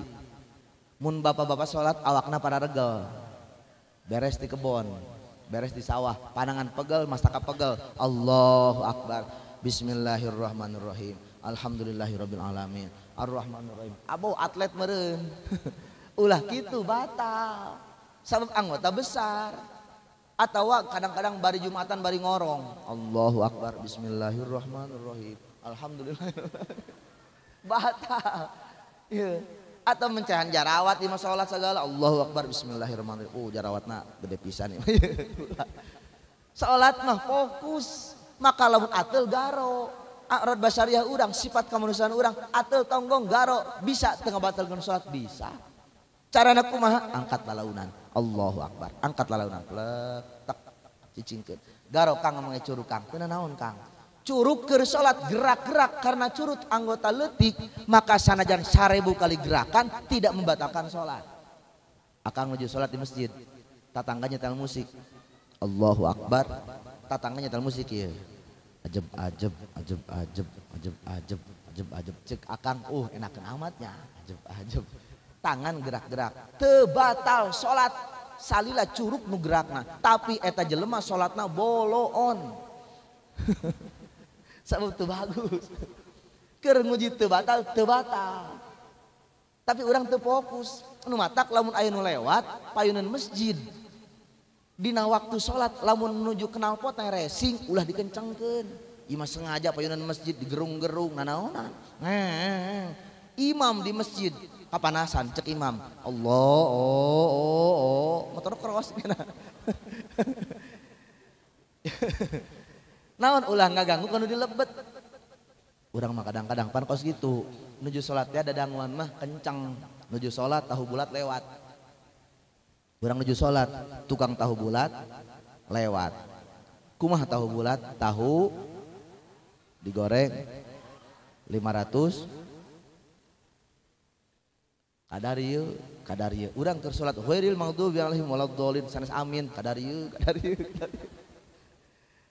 mun bapak-bapak salat awakna para regel beres di kebon beres di sawah, panangan pegel, mastaka pegel. Allahu Akbar. Bismillahirrahmanirrahim. Alhamdulillahirabbil alamin. Arrahmanirrahim. Abo atlet meren. Ulah gitu batal. Sebab anggota besar. Atau kadang-kadang bari Jumatan bari ngorong. Allahu Akbar. Bismillahirrahmanirrahim. Alhamdulillahirrahmanirrahim. batal. Yeah atau mencahan jarawat di masalah segala Allahu Akbar Bismillahirrahmanirrahim uh oh, nak gede pisan ya sholat mah fokus maka lamun atel garo akrod basariah urang sifat kemanusiaan urang atel tonggong garo bisa tengah batal batalkeun sholat bisa cara nak kumaha angkat lalaunan Allahu Akbar angkat lalaunan plek tak cicingkeun garo kang mengecurukang kena naon kang curug ke salat gerak-gerak karena curut anggota letik maka sanajan sarebu kali gerakan tidak membatalkan salat akan menuju salat di masjid tatangganya tel musik Allahu akbar tatangganya tel musik ya ajeb ajeb ajeb ajeb ajeb ajeb ajeb ajeb cek akang uh enakan amatnya ajeb ajeb tangan gerak-gerak tebatal salat salila curug nu gerakna tapi eta jelema salatna boloon sangat tuh bagus keur nguji teu tapi orang terfokus nu matak lamun aya nu lewat payunan masjid dina waktu sholat lamun menuju kenal pot racing ulah dikencangkan imam sengaja payunan masjid digerung-gerung nanaonan imam di masjid kapanasan cek imam Allah oh, oh, oh. motor cross naon ulah ngaganggu kan lebet, urang mah kadang-kadang kos gitu menuju sholat ya dadanguan mah kencang menuju sholat tahu bulat lewat urang menuju sholat tukang tahu bulat lewat kumah tahu bulat tahu digoreng 500 kadar kadariu. kadar yuk urang keur salat maghdubi alaihim sanes amin kadar kadariu. kadar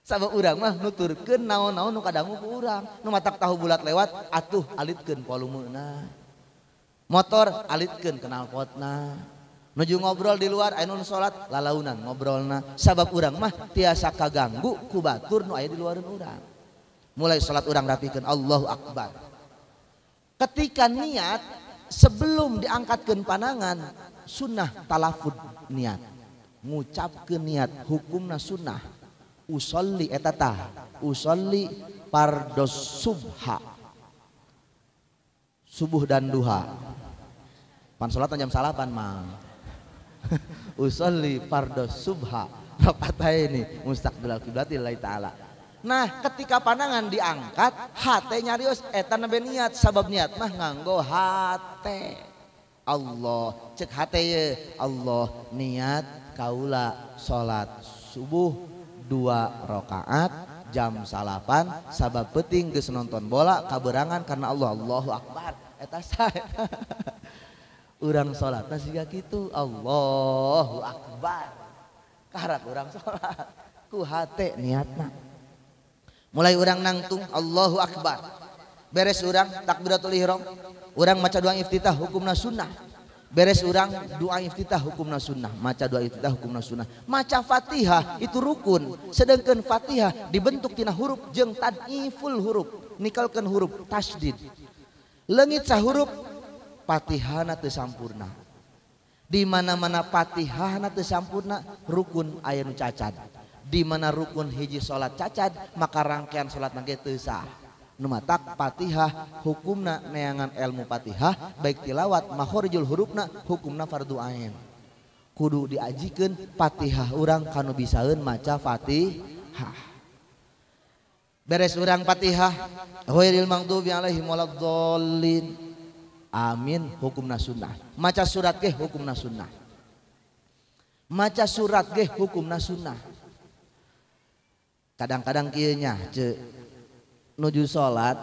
sama urang mah nuturkeun naon-naon nu kadangu ku urang nu matak tahu bulat lewat atuh alitkeun volumena motor alitkeun knalpotna nuju ngobrol di luar anu salat lalaunan ngobrolna sabab urang mah tiasa kaganggu ku batur nu aya di luar urang mulai salat urang rapikeun Allahu akbar ketika niat sebelum diangkatkeun panangan sunnah talafud niat ngucapkeun niat hukumna sunnah usolli etata eh, usolli pardos subha subuh dan duha pan sholat jam salapan mang usolli pardos subha rapatai ini mustaqbilal kiblati lillahi taala Nah ketika pandangan diangkat hati nyarius etan eh, nabi niat sabab niat mah nganggo hati Allah cek hati ya Allah niat kaula solat subuh dua rakaat jam salapan sabab peting geus nonton bola kaberangan karena Allah Allahu Akbar eta saya urang salat tah siga kitu Allahu Akbar karat urang salat ku hate niatna mulai urang nangtung Allahu Akbar beres urang takbiratul ihram urang maca doang iftitah hukumna sunnah Beres orang doa iftitah hukumna sunnah. Maca doa iftitah hukumna sunnah. Maca fatihah itu rukun. Sedangkan fatihah dibentuk tina huruf jeng tad'iful huruf. Nikalkan huruf tasdid. Lengit huruf fatihana tesampurna. Di mana-mana fatihana tesampurna rukun ayat cacat. Di mana rukun hiji salat cacat maka rangkaian salat nangke tesah numatak patihah hukumna neangan ilmu patihah baik tilawat makhorijul hurufna hukumna fardu ain kudu diajikan patihah orang kanu bisaun maca fatihah beres orang patihah khairil maghdubi alaihim waladdallin amin hukumna sunnah maca surat ge hukumna sunnah maca surat ge hukumna sunnah kadang-kadang kieu nya nuju salat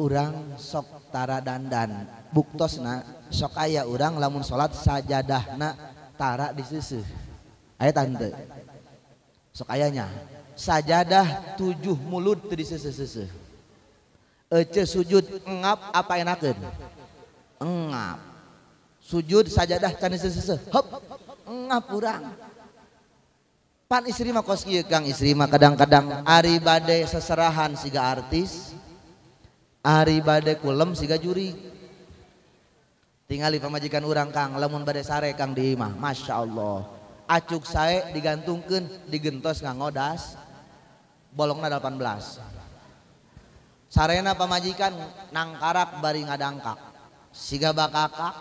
urang sok tara dandan buktosna sok aya urang lamun salat sajadahna tara di sisi aya tante sok ayanya sajadah tujuh mulut di sisi-sisi ece sujud engap apa enakin? engap sujud sajadah can di sisi hop engap urang Pan istri mah kos kieu Kang istri mah kadang-kadang ari bade seserahan siga artis ari bade kulem siga juri tingali pamajikan urang Kang lamun bade sare Kang di imah Masya Allah acuk sae digantungkeun digentos ngangodas bolongna 18 sarena pamajikan nangkarak bari ngadangkak siga bakakak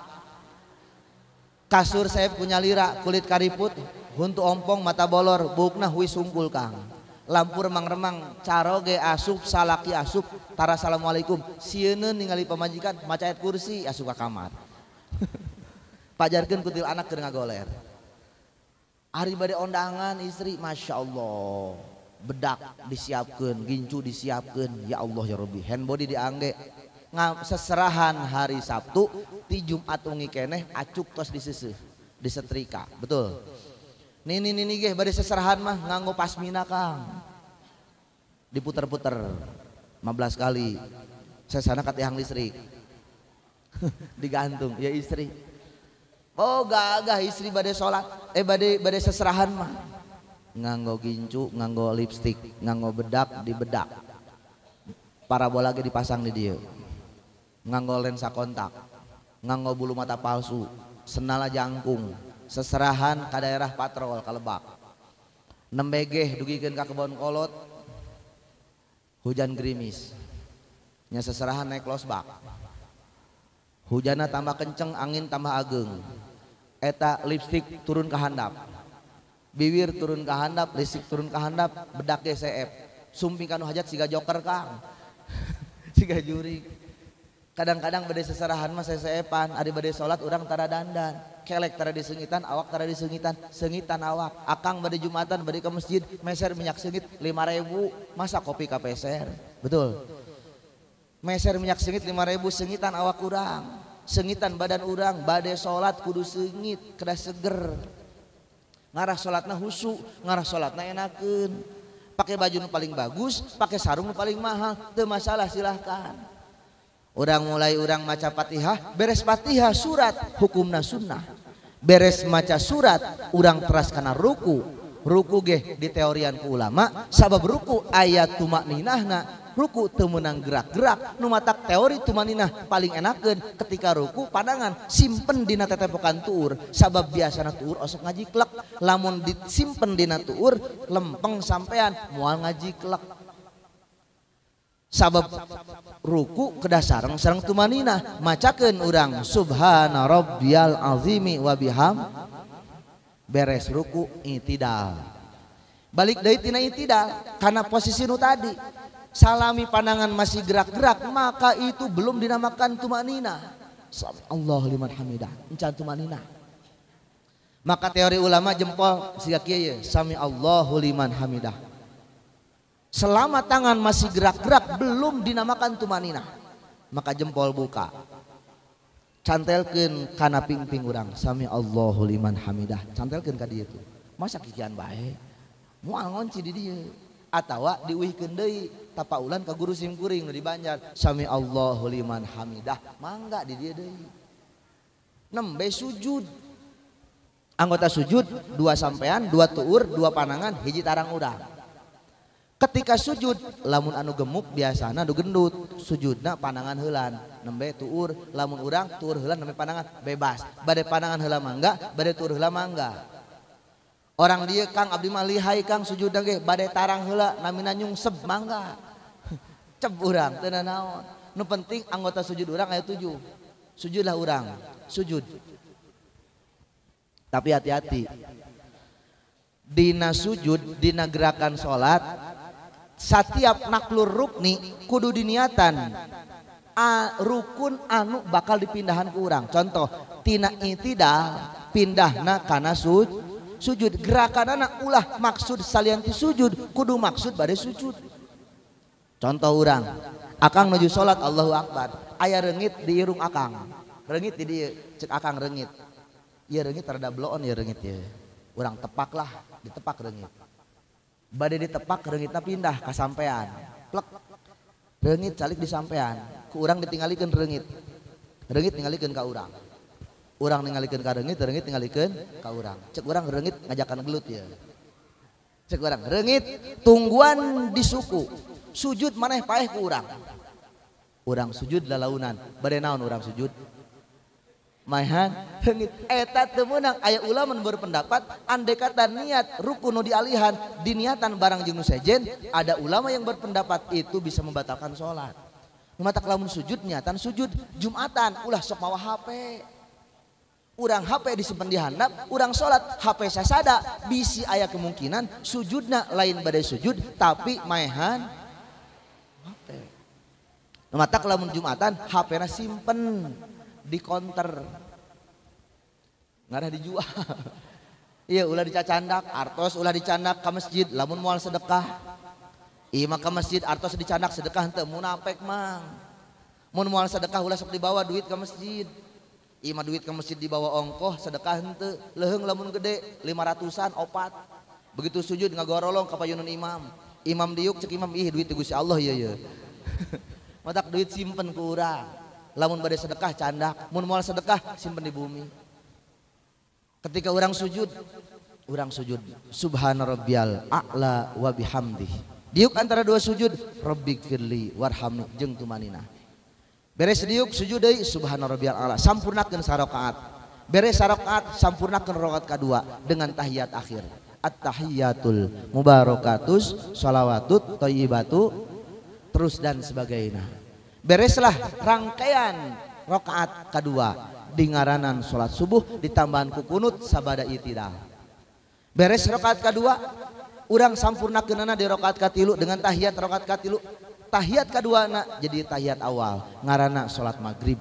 kasur saya punya lira kulit kariput ompoong mata bolorung Ka lampu remang-remang caro ge asup sala asup parasalamualaikum ningali pemanjikan pemacat kursi aska kamar pajarkan puttil anak goler iba onangan istri Masya Allah bedak disiapkan gincu disiapkan ya Allah yarobi hand body dige seserahan hari Sabtu tijum atungikeneh dis disrika betul Nini nini gih, bari seserahan mah nganggo pasmina Kang. Diputer-puter 15 kali. Sesana yang listrik. Digantung ya istri. Oh gagah istri badai sholat eh badai badai seserahan mah nganggo gincu nganggo lipstick nganggo bedak di bedak parabola lagi dipasang di dia nganggo lensa kontak nganggo bulu mata palsu senala jangkung seserahan ke daerah patrol ke lebak nembegeh dugikan ke kebon kolot hujan gerimis nya seserahan naik losbak hujana tambah kenceng angin tambah ageng eta lipstik turun ke handap bibir turun ke handap listrik turun ke handap bedak DCF sumping hajat siga joker kang siga juri kadang-kadang badai seserahan mah saya sepan ada badai sholat orang tara dandan kelek tara disengitan awak tara disengitan sengitan awak akang badai jumatan badai ke masjid meser minyak sengit lima ribu masa kopi peser betul meser minyak sengit lima ribu sengitan awak kurang sengitan badan orang badai sholat kudu sengit keras seger ngarah sholatnya husu ngarah sholatnya enakan pakai baju paling bagus pakai sarung paling mahal itu masalah silahkan Orang mulai orang maca patihah, beres patihah surat hukumna sunnah. Beres maca surat, orang teras karena ruku. Ruku geh di teorian ku ulama, sabab ruku ayat tumak ninahna. Ruku temenang gerak-gerak, numatak teori tumaninah paling enakan ketika ruku pandangan simpen dina tetepokan tuur. Sabab biasana tuur osok ngaji klek, lamun disimpen dina tuur lempeng sampean mual ngaji klek sabab ruku kedah sarang sarang tumanina macakeun urang subhana rabbiyal azimi wa biham beres ruku itidal balik deui tina itidal karena posisi nu tadi salami pandangan masih gerak-gerak maka itu belum dinamakan tumanina sami liman hamidah encan tumanina maka teori ulama jempol siga kieu sami Allahu liman hamidah Selama tangan masih gerak-gerak belum dinamakan tumanina. Maka jempol buka. Cantelkan ping pingping orang. Sami Allahu liman hamidah. Cantelkan ka itu. Masa kikian baik. Mual ngonci di dia. Atawa diuihkan tapa ulan ke guru simkuring nu di Banjar. Sami Allahu liman hamidah. Mangga di dia deh. Nembe sujud. Anggota sujud dua sampean, dua tuur, dua panangan, hiji tarang udang sujud lamun anu gemuk biasa na gendut sujud panangan helan nembe tur lamun urang tur panangan bebas badai pananganlamangga badai turuh angga orang dia Kang Abdiha Kang sujud badai tarangla na nany semmangga penting anggota sujud urang kayak 7 sujudlah urang sujud tapi hati-hati Di sujud digerakan salat setiap naklur rukni kudu diniatan A, rukun anu bakal dipindahan ke urang contoh tina pindah pindahna karena sud sujud gerakan anak ulah maksud salianti sujud kudu maksud badai sujud contoh urang akang menuju sholat Allahu Akbar ayah rengit di irung akang rengit di cek akang rengit ya rengit terhadap bloon ya rengit ya urang tepak lah ditepak rengit badai ditepak renggit kita pindah ke sampeian renggit di sampeyan ke kurang ditinggalikan renggit nggit tinggalrang oranggit cegitkan nggit tungumbu disku sujud maneh pahit kurang orang sujud dalam lanan beun orangrang sujud Maihan, hengit eta eh, temenang ayah ulama berpendapat andai kata niat rukunu dialihan diniatan barang jeung sejen ada ulama yang berpendapat itu bisa membatalkan sholat Mata kelamun sujud niatan sujud Jumatan ulah sok mawa HP. Urang HP disimpan di handap, urang sholat HP saya sadar, bisi ayah kemungkinan sujudnya lain badai sujud tapi Maihan, mata kelamun Jumatan HP na simpen di konter. nggak ada dijual. Iya ulah dicacandak, artos ulah dicandak ke masjid, lamun mual sedekah. Iya ke masjid artos dicandak sedekah ente munapek mang. Mun mual sedekah ulah sok dibawa duit ke masjid. Iya duit ke masjid dibawa ongkoh sedekah ente leheng lamun gede lima ratusan opat. Begitu sujud ngagorolong ke payunun imam. Imam diuk cek imam ih duit ti Allah iya, iya Matak duit simpen kurang lamun badai sedekah canda mun mual sedekah simpen di bumi. Ketika orang sujud, orang sujud subhana a'la wa bihamdih. Diuk antara dua sujud, rabbighfirli warhamni jeng tumanina. Beres diuk sujud deui subhana rabbiyal a'la, sampurnakeun sarakaat. Beres sarakaat sampurnakeun rokat kedua dengan tahiyat akhir. At-tahiyatul mubarakatus salawatut thayyibatu terus dan sebagainya bereslah rangkaian rokaat kedua di ngaranan sholat subuh ditambahan kukunut sabada itidal beres rokaat kedua urang sampurna di rokaat katilu dengan tahiyat rokaat katilu tahiyat kedua na, jadi tahiyat awal ngarana salat maghrib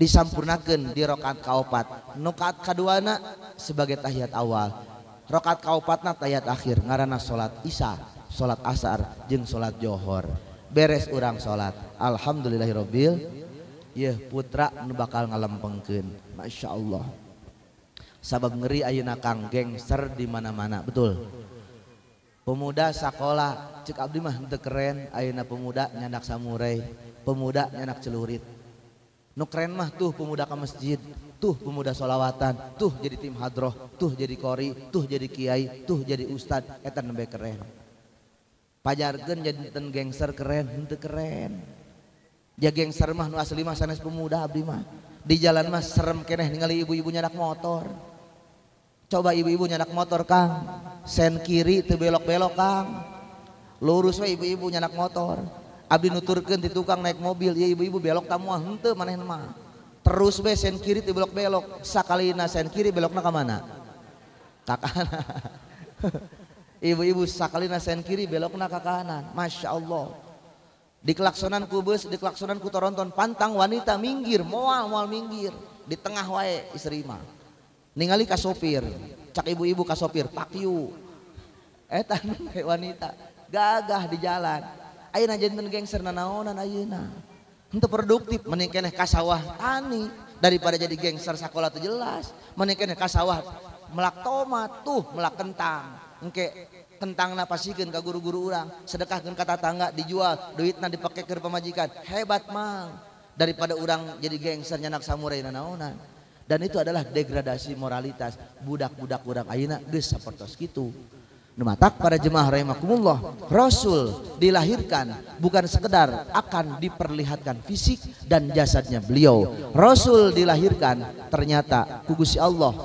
disampurnakan di rokaat kaopat rokaat kedua na, sebagai tahiyat awal rokaat kaopatna tahiyat akhir ngarana salat isya salat asar jeng salat johor beres orang salat Alhamdulillahirobbil ya putra nu bakal ngalempengkeun Masya Allah sabab ngeri ayeuna kang gengster di mana-mana betul pemuda sekolah cek abdi mah teu keren ayeuna pemuda nyandak samurai pemuda nyenak celurit nu keren mah tuh pemuda ke masjid tuh pemuda solawatan tuh jadi tim hadroh tuh jadi kori tuh jadi kiai tuh jadi ustad eta nembe keren pajarkan jaditan gangster keren henteu keren Jadi gangster mah nu asli mah sanes pemuda abdi mah di jalan mah serem keneh ningali ibu-ibu nyadak motor coba ibu-ibu nyadak motor kang sen kiri teu belok-belok kang lurus we ibu-ibu nyadak motor abdi nuturkeun di tukang naik mobil ya ibu-ibu belok tamu henteu mana mah terus we sen kiri ti belok-belok sakalina sen kiri belok ka mana ka ibu-ibu sakalina sen kiri belok ke kanan Masya Allah di kelaksonan kubus di kelaksonan kutoronton pantang wanita minggir mual mual minggir di tengah wae istri mah ningali kasopir, sopir cak ibu-ibu kasopir, sopir pakyu eta eh, wanita gagah di jalan ayeuna janten gengser nanaonan ayeuna henteu produktif mending keneh ka sawah tani daripada jadi gengser sakola teu jelas mending kasawah, ka sawah melak tomat tuh melak kentang engke kentang napasikan ke guru-guru orang sedekahkan kata tangga dijual duitnya dipakai ke pemajikan hebat mang daripada orang jadi gangster nyanak samurai nanaonan dan itu adalah degradasi moralitas budak-budak orang ayeuna geus sapertos kitu Nematak para jemaah rahimakumullah Rasul dilahirkan bukan sekedar akan diperlihatkan fisik dan jasadnya beliau Rasul dilahirkan ternyata kugusi Allah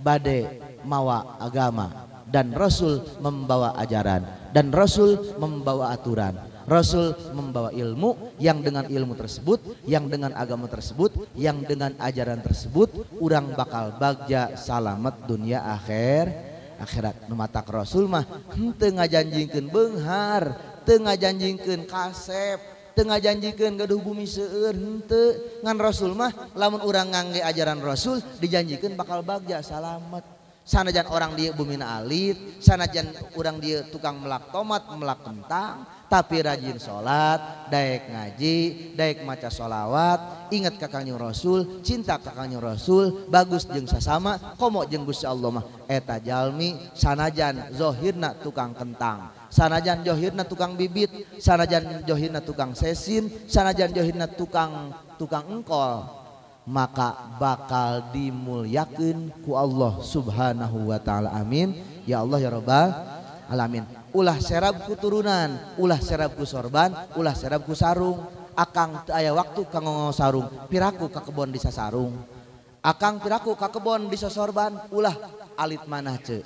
bade mawa agama dan Rasul membawa ajaran dan Rasul membawa aturan. Rasul membawa ilmu yang dengan ilmu tersebut, yang dengan agama tersebut, yang dengan ajaran tersebut, orang bakal bagja salamat dunia akhir akhirat numatak Rasul mah hmm, tengah janjikan benghar, tengah janjikan kasep, tengah janjikan gaduh bumi seur, hente hmm, ngan rasul mah lamun orang ngangge ajaran rasul dijanjikan bakal bagja salamat jan orang di Bumina Alilid sanajan kurang di tukang melakomat melak kentang tapi rajin salat daik ngaji Da maca shalawat ingat kakaknya rasul cinta kakaknya rasul bagus jeng sesama komo jeng Gu Allahmah eta Jami sanajan Zohirna tukang kentang sanajan johirna tukang bibit sanajan Johina tukang sesin sanajan Johinna tukang tukang egkol maka bakal dimuliakan ku Allah subhanahu wa ta'ala amin ya Allah ya Rabbal alamin ulah serab turunan ulah serab sorban ulah serab sarung akang ayah waktu kanggo sarung piraku ke kebon disa sarung akang piraku ke kebon disa sorban ulah alit mana ce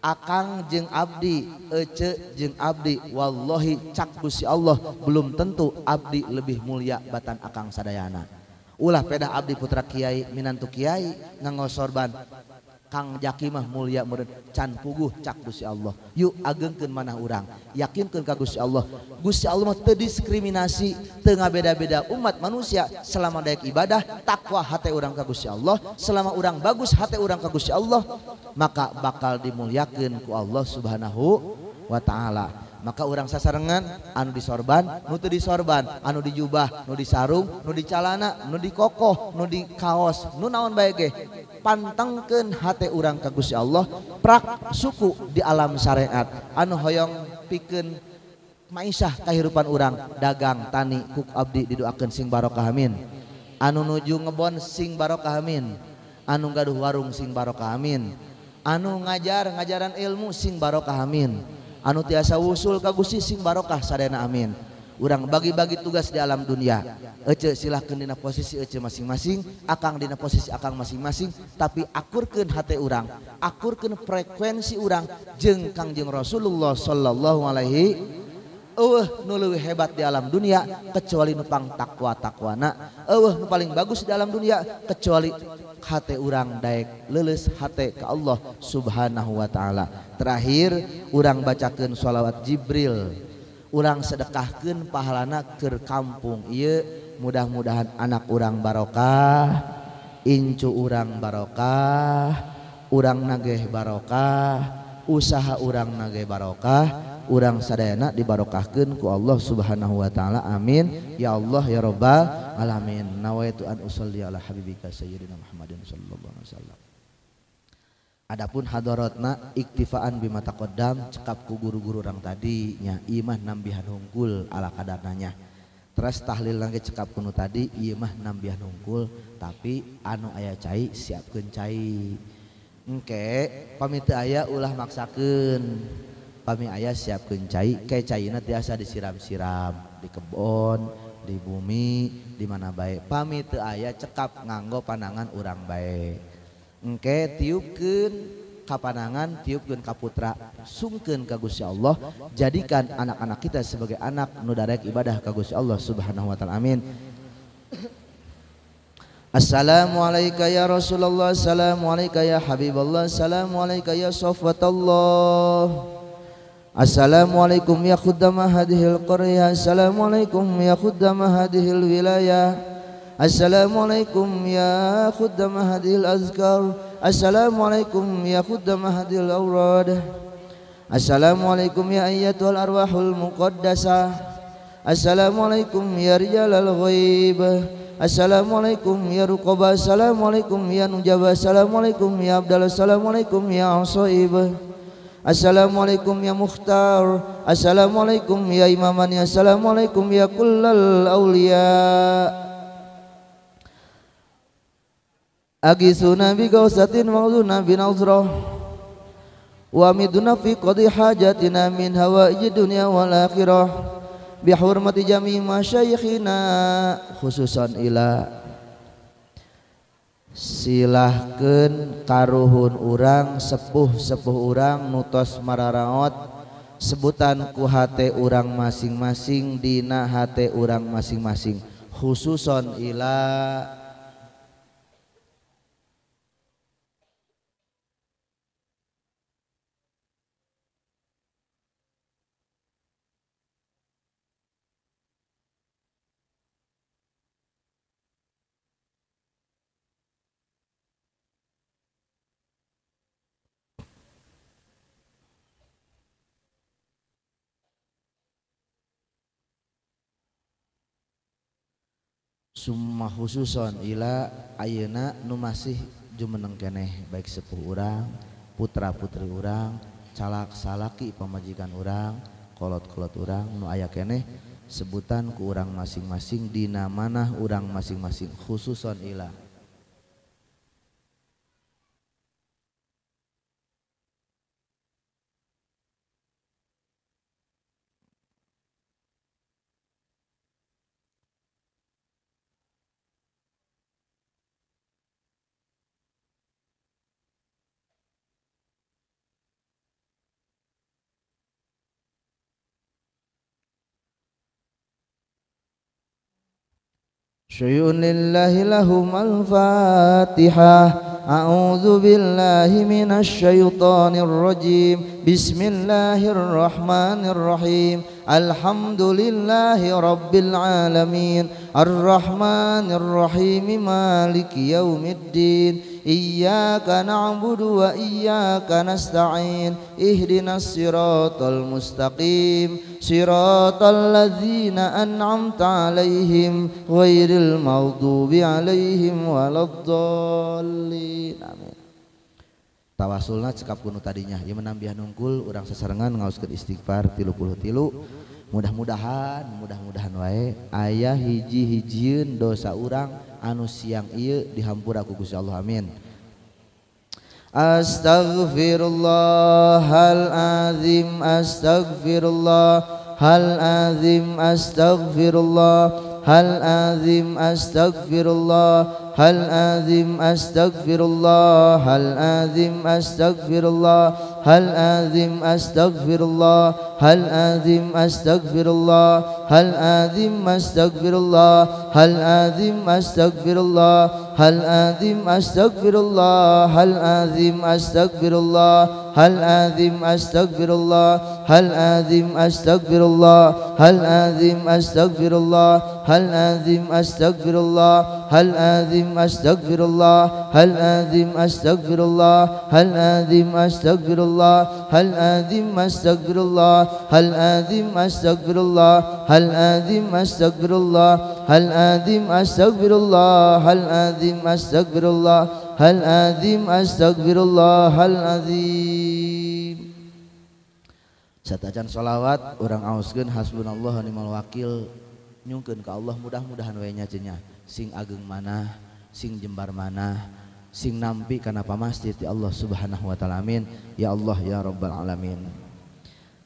Akang jeng Abdi Ece jeng Abdi Wallahi cak busi Allah Belum tentu Abdi lebih mulia Batan Akang Sadayana peda Abdi Putra Kyai Minant Kyai nganggosorban Kang jakimah mulia murid can puguh Ca Allah yuk ageng ke mana urang yakinkangusi Allah Guya Allah terdiskriminasi tengah beda-beda umat manusia selama daya ibadah takqwa hati orang kagusya Allah selama urang bagus hati orangrang kagusya Allah maka bakal dimuyakinku Allah Subhanahu Wa Ta'ala yang Kali maka urang saarengan Andi sorban nutu di sorban anu dijubah nudi sarung nudi calana nudi kokoh nudi kaos nun naon baikge pantangkan hati urang kagus ya Allahprak suku di alam syariat anu hoyong piken maisyah kehidupan urang dagang tani kuk abdi didken sing baro kamin anu nuju ngebon sing baro kamin anu gaduh warung sing baro kamin anu ngajar ngajaran ilmu sing baro kahammin. anu tiasa usul kagusi sing barokah sadayana amin urang bagi-bagi tugas di alam dunia Ece silahkan dina posisi Ece masing-masing Akang dina posisi Akang masing-masing tapi akurkan hati urang akurkan frekuensi urang jeng kangjeng Rasulullah Sallallahu Alaihi Eueuh nu leuwih hebat di alam dunia kecuali nupang takwa takwana. Eueuh nu paling bagus di alam dunia kecuali hat urangek leles hat ke Allah Subhanahu Wata'ala Terhir urang bacakan sholawat Jibril urang sedekahken pahala anakker kampung ia mudah-mudahan anak urang baroka incu urang baroka urang nageh baroka usaha urang nage barkah, urang sadayana dibarokahkeun ku Allah Subhanahu wa taala amin ya Allah ya rabbal alamin nawaitu an usolli ala habibika sayyidina Muhammadin sallallahu alaihi wasallam Adapun hadorotna iktifaan bima taqaddam cekap ku guru-guru orang tadi nya imah nambihan hungkul ala kadarnanya. Terus tahlil lagi cekap kuno tadi imah nambihan hungkul tapi anu ayah cai siap cai. Oke, pamit ayah ulah maksakan. Pami ayah siapkan cai, kayak cairnya tiasa disiram-siram, di kebon, di bumi, di mana baik. Pami tu ayah cekap nganggo panangan orang baik. Engke tiupkan kapanangan tiupkan kaputra, sungkan ke sungkeun Gusti Allah, jadikan anak-anak kita sebagai anak nudarek ibadah ke Gusti Allah Subhanahu wa taala. Amin. Assalamualaikum ya Rasulullah Assalamualaikum ya Habiballah Assalamualaikum ya Sofatallah Assalamualaikum ya khuddama hadhil qaryah Assalamualaikum ya khuddama hadhil wilayah Assalamualaikum ya khuddama hadhil azkar Assalamualaikum ya khuddama hadhil awrad Assalamualaikum ya ayyatul arwahul muqaddasa Assalamualaikum ya rijalal ghaib Assalamualaikum ya ruqaba Assalamualaikum ya nujaba Assalamualaikum ya abdallah Assalamualaikum ya asaibah Assalamualaikum ya Mukhtar Assalamualaikum ya Imamani Assalamualaikum ya kullal awliya Agisu Nabi, gausatin mawzuna Nabi Nazrah Wa miduna fi qadi hajatina min hawaiji dunia wal akhirah Bi hurmati jami masyayikhina khususan ila sillahken karun urang sepuh sepuh urang mutos marrangot sebutan ku H urang masing-masing dina H urang masing-masing huson ila Suma huson ila ayena numas jumeneng keneh baik 10 urang, putra-putri urang, calaksalaki pemajikan urang, kolot-kolot urang nu aya eneh, sebutan ku urang masing-masing dina mana urang masing-masing khususson ila. شيون لله لهما الفاتحة أعوذ بالله من الشيطان الرجيم بسم الله الرحمن الرحيم الحمد لله رب العالمين Ar-Rahmanir Rahim Maliki Yaumiddin Iyyaka na'budu wa iyyaka nasta'in Ihdinas siratal mustaqim Siratal ladzina an'amta 'alaihim ghairil maghdubi 'alaihim waladdallin Amin Tawasulna cekap kuno tadinya Ieu menambihan unggul urang sesarengan ngauskeun istighfar tilu. Quan mudah-mudahan mudah-mudahan wae ayaah hijjihijiun dosa urang anu siang iuk dihammpu kuku Allah amin. Astagfirullah hal a astagfirlah hal a astagfirullah, هل أعظم أستغفر الله هل أعظم أستغفر الله هل أعظم أستغفر الله هل أعظم أستغفر الله هل أعظم أستغفر الله هل أعظم أستغفر الله هل أعظم أستغفر الله هل أعظم أستغفر الله هل أعظم أستغفر الله هل أعظم أستغفر الله هل آذم أستغفر الله هل آذم أستغفر الله هل آذم أستغفر الله هل آذم أستغفر الله هل آذم أستغفر الله هل آذم أستغفر الله هل آذم أستغفر الله هل آذم أستغفر الله هل آذم أستغفر الله هل آذم أستغفر الله هل آذم أستغفر الله هل آذم أستغفر الله هل آذم satacan sholawat orang ausgen hasbunallah animal wakil nyungken. ke Allah mudah-mudahan wayanya cinya sing ageng mana sing jembar mana sing nampi karena pamasjid ya Allah subhanahu wa taala amin ya Allah ya rabbal alamin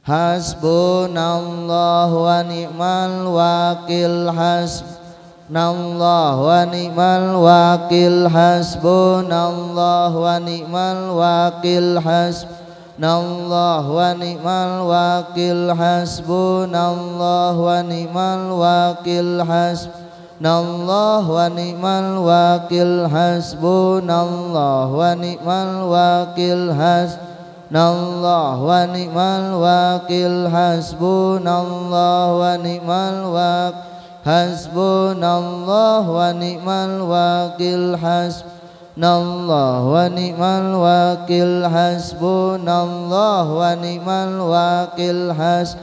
Hasbunallah wa ni'mal wakil Hasbunallah wa ni'mal wakil hasbunallah wa ni'mal wakil hasb hasbunallah wa ni'mal wakil hasbunallah wa ni'mal wakil hasbunallah wa ni'mal wakil hasbunallah wa ni'mal wakil hasbunallah Nallah wa ni'mal wakil hasbunallah wa ni'mal wakil hasbunallah wa ni'mal wakil hasbunallah hasbunallah wa ni'mal wakil Allah wa ni'mal wakil has.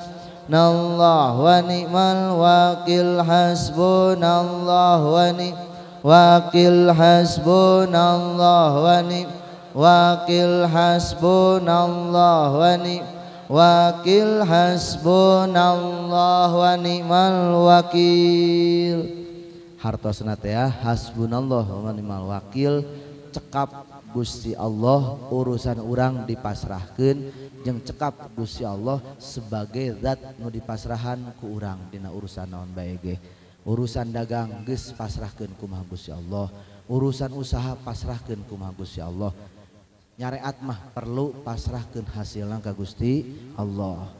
hasbunallah wa ni'mal wakil hasbunallah wa ni'mal wakil ya, hasbunallah wa ni'mal wakil hasbunallah wa ni'mal wakil Allah wa ni'mal wakil hartosna hasbun Allah wa ni'mal wakil cekap gustsi Allah urusan urang dipasrahkan yang cekap Gusi Allah sebagai zat nu dipasrahan keurang tina urusan naon baikge urusan dagang ges pasrahkan kumabusi Allah urusan usaha pasrahahkan kuma Guya Allah nyare atmah perlu pasr ke hasilan ka Gusti Allah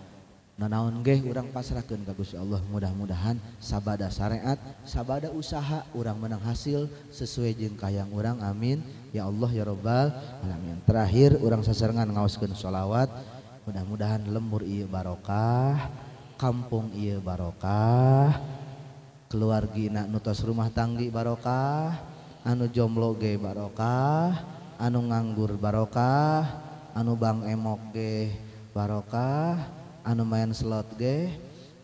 Nanaon geh urang pas raken kagus Allah mudah-mudahan sabada saariat sabada usaha urang menang hasil sesuaijin kayang-urang amin ya Allah ya robbal mala yang terakhir urang seserngan ngawaske sholawat mudah-mudahan lembur I Baroka Kampung Iia Baroka keluarganuttos rumah tanggi Baroka anu Jomlogge Baroka anu nganggur Baroka anu bang emokge Baroka anu main slot ge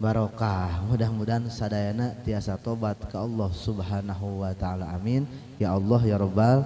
barokah mudah-mudahan sadayana tiasa tobat ke Allah subhanahu wa ta'ala amin ya Allah ya Rabbal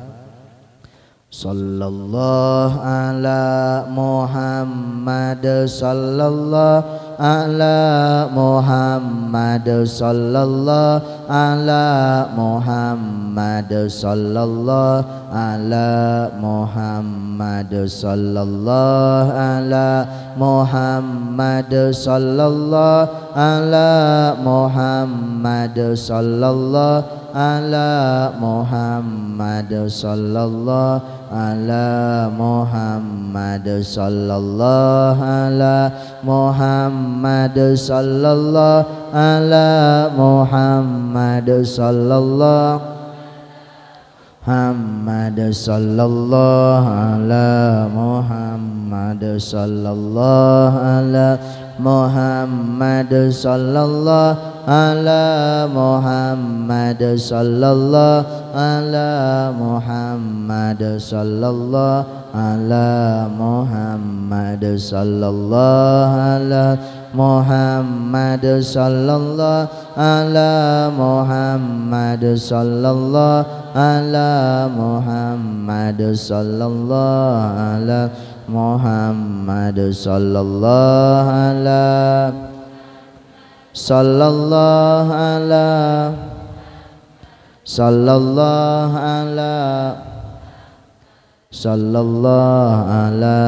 sallallahu ala muhammad sallallahu ala Muhammad sallallahu ala Muhammad sallallahu ala Muhammad sallallahu ala Muhammad sallallahu ala Muhammad sallallahu ala Muhammad sallallahu على محمد صلى الله على محمد صلى الله على محمد صلى الله محمد صلى الله على محمد صلى الله على Muhammad sallallahu ala Muhammad sallallahu ala Muhammad sallallahu ala Muhammad sallallahu ala Muhammad sallallahu ala Muhammad sallallahu ala Muhammad sallallahu ala محمد صلى الله على صلى الله على صلى الله على صلى الله على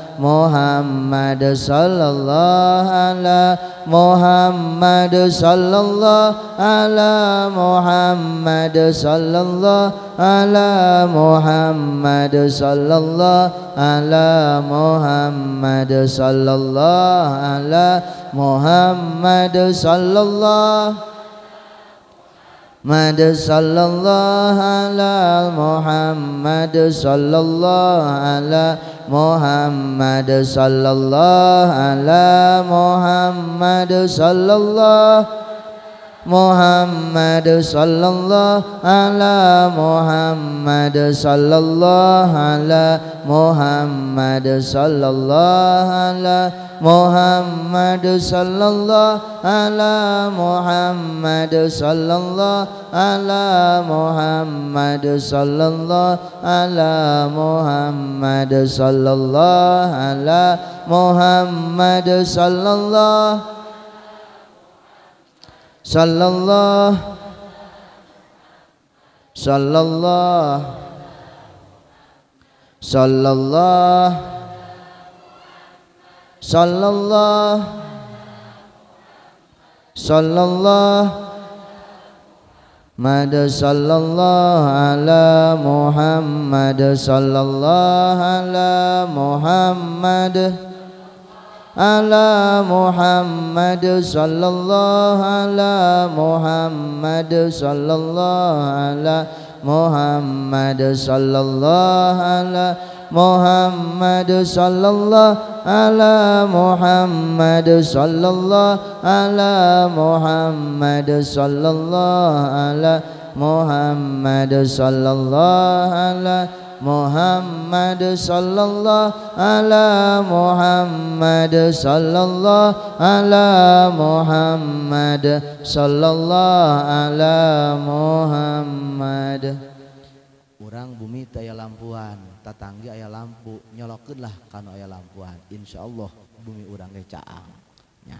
Muhammad sallallahu ala Muhammad sallallahu ala Muhammad sallallahu ala Muhammad sallallahu ala Muhammad sallallahu ala Muhammad sallallahu Muhammad sallallahu ala Muhammad sallallahu ala محمد صلى الله على محمد صلى الله محمد صلى الله على محمد صلى الله على محمد صلى الله على Muhammad sallallahu ala Muhammad sallallahu ala Muhammad sallallahu ala Muhammad sallallahu sallallahu sallallahu صلى الله صلى الله محمد صلى الله على محمد صلى الله على محمد على محمد صلى الله على محمد صلى الله على محمد صلى الله على محمد Muhammad sallallahu ala Muhammad sallallahu ala Muhammad sallallahu ala Muhammad sallallahu ala Muhammad sallallahu ala Muhammad sallallahu ala Muhammad sallallahu ala Muhammad orang bumi taya lampuan tatanggi ayah lampu nyolokin lah karena ayah lampuan Insya Allah bumi urangnya caang ya.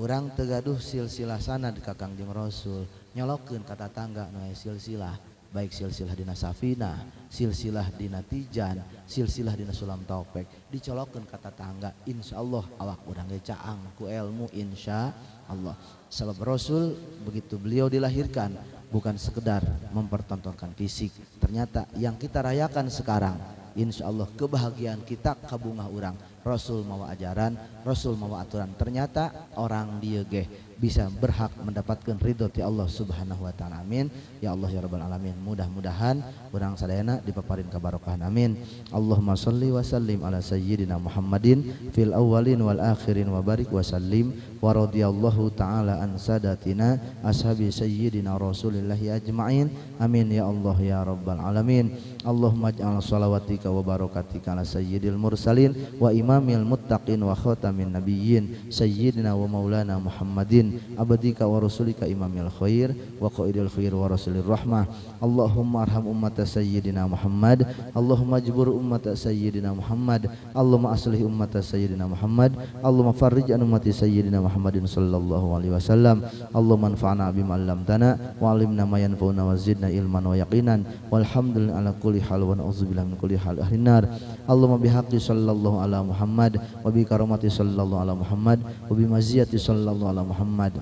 orang tegaduh silsilah sana di kakang jeng rasul nyolokin kata tangga no silsilah baik silsilah dina safina silsilah dina tijan silsilah dina sulam topek dicolokin kata tangga insya Allah awak urangnya caang ku ilmu insya Allah sebab rasul begitu beliau dilahirkan bukan sekedar mempertontonkan fisik. Ternyata yang kita rayakan sekarang, insya Allah kebahagiaan kita kabungah orang. Rasul mawa ajaran, Rasul mawa aturan. Ternyata orang geh bisa berhak mendapatkan ridho ti Allah Subhanahu wa taala. Amin. Ya Allah ya rabbal alamin. Mudah-mudahan kurang sadayana dipaparin kabarokah Amin. Allahumma sholli wa sallim ala sayyidina Muhammadin fil awalin wal akhirin wa barik wa sallim wa radhiyallahu taala an sadatina ashabi sayyidina rasulillahi ajmain. Amin ya Allah ya rabbal alamin. Allahumma ij'al salawatika wa barakatika ala sayyidil mursalin wa imamil muttaqin wa khatamin nabiyyin sayyidina wa maulana Muhammadin abadika wa rasulika imamil khair wa qaidil khair wa rasulir rahmah Allahumma arham ummata sayyidina Muhammad Allahumma jbur ummata sayyidina Muhammad Allahumma aslih ummata sayyidina Muhammad Allahumma farrij an ummati sayyidina Muhammadin sallallahu alaihi wasallam Allahumma anfa'na bima 'allamtana wa 'allimna ma yanfa'una wa zidna ilman wa yaqinan walhamdulillahi ala kulli kulli hal wa na'udzubillahi min kulli hal ahli nar Allahumma bihaqqi sallallahu ala Muhammad wa bi karamati sallallahu ala Muhammad wa bi maziyati sallallahu ala Muhammad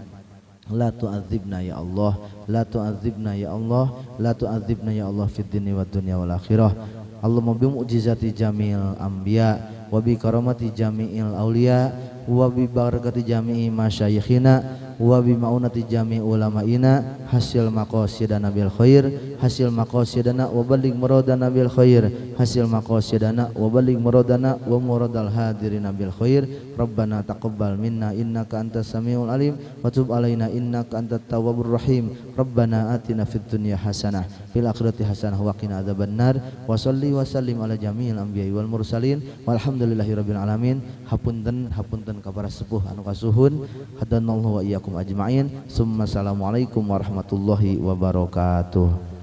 La tu'adzibna ya Allah La tu'adzibna ya Allah La tu'adzibna ya Allah Fid dini wa dunia wal akhirah Allahumma bi mu'jizati jamil anbiya Wa bi karamati jami'il awliya Wa bi barakati jami'i masyayikhina wa bi maunati jami ulama'ina hasil maqasidana bil khair hasil maqasidana wa balig muradana bil khair hasil maqasidana wa balig muradana wa muradal hadirin bil khair rabbana taqabbal minna innaka antas samiul alim wa tub alaina innaka antat tawwabur rahim rabbana atina fid dunya hasanah fil akhirati hasanah wa qina adzabannar wa shalli wa sallim ala jami'il anbiya'i wal mursalin rabbil alamin hapunten hapunten ka para sepuh anu kasuhun hadanallahu wa iyyakum anfusakum ajma'in. Assalamualaikum warahmatullahi wabarakatuh.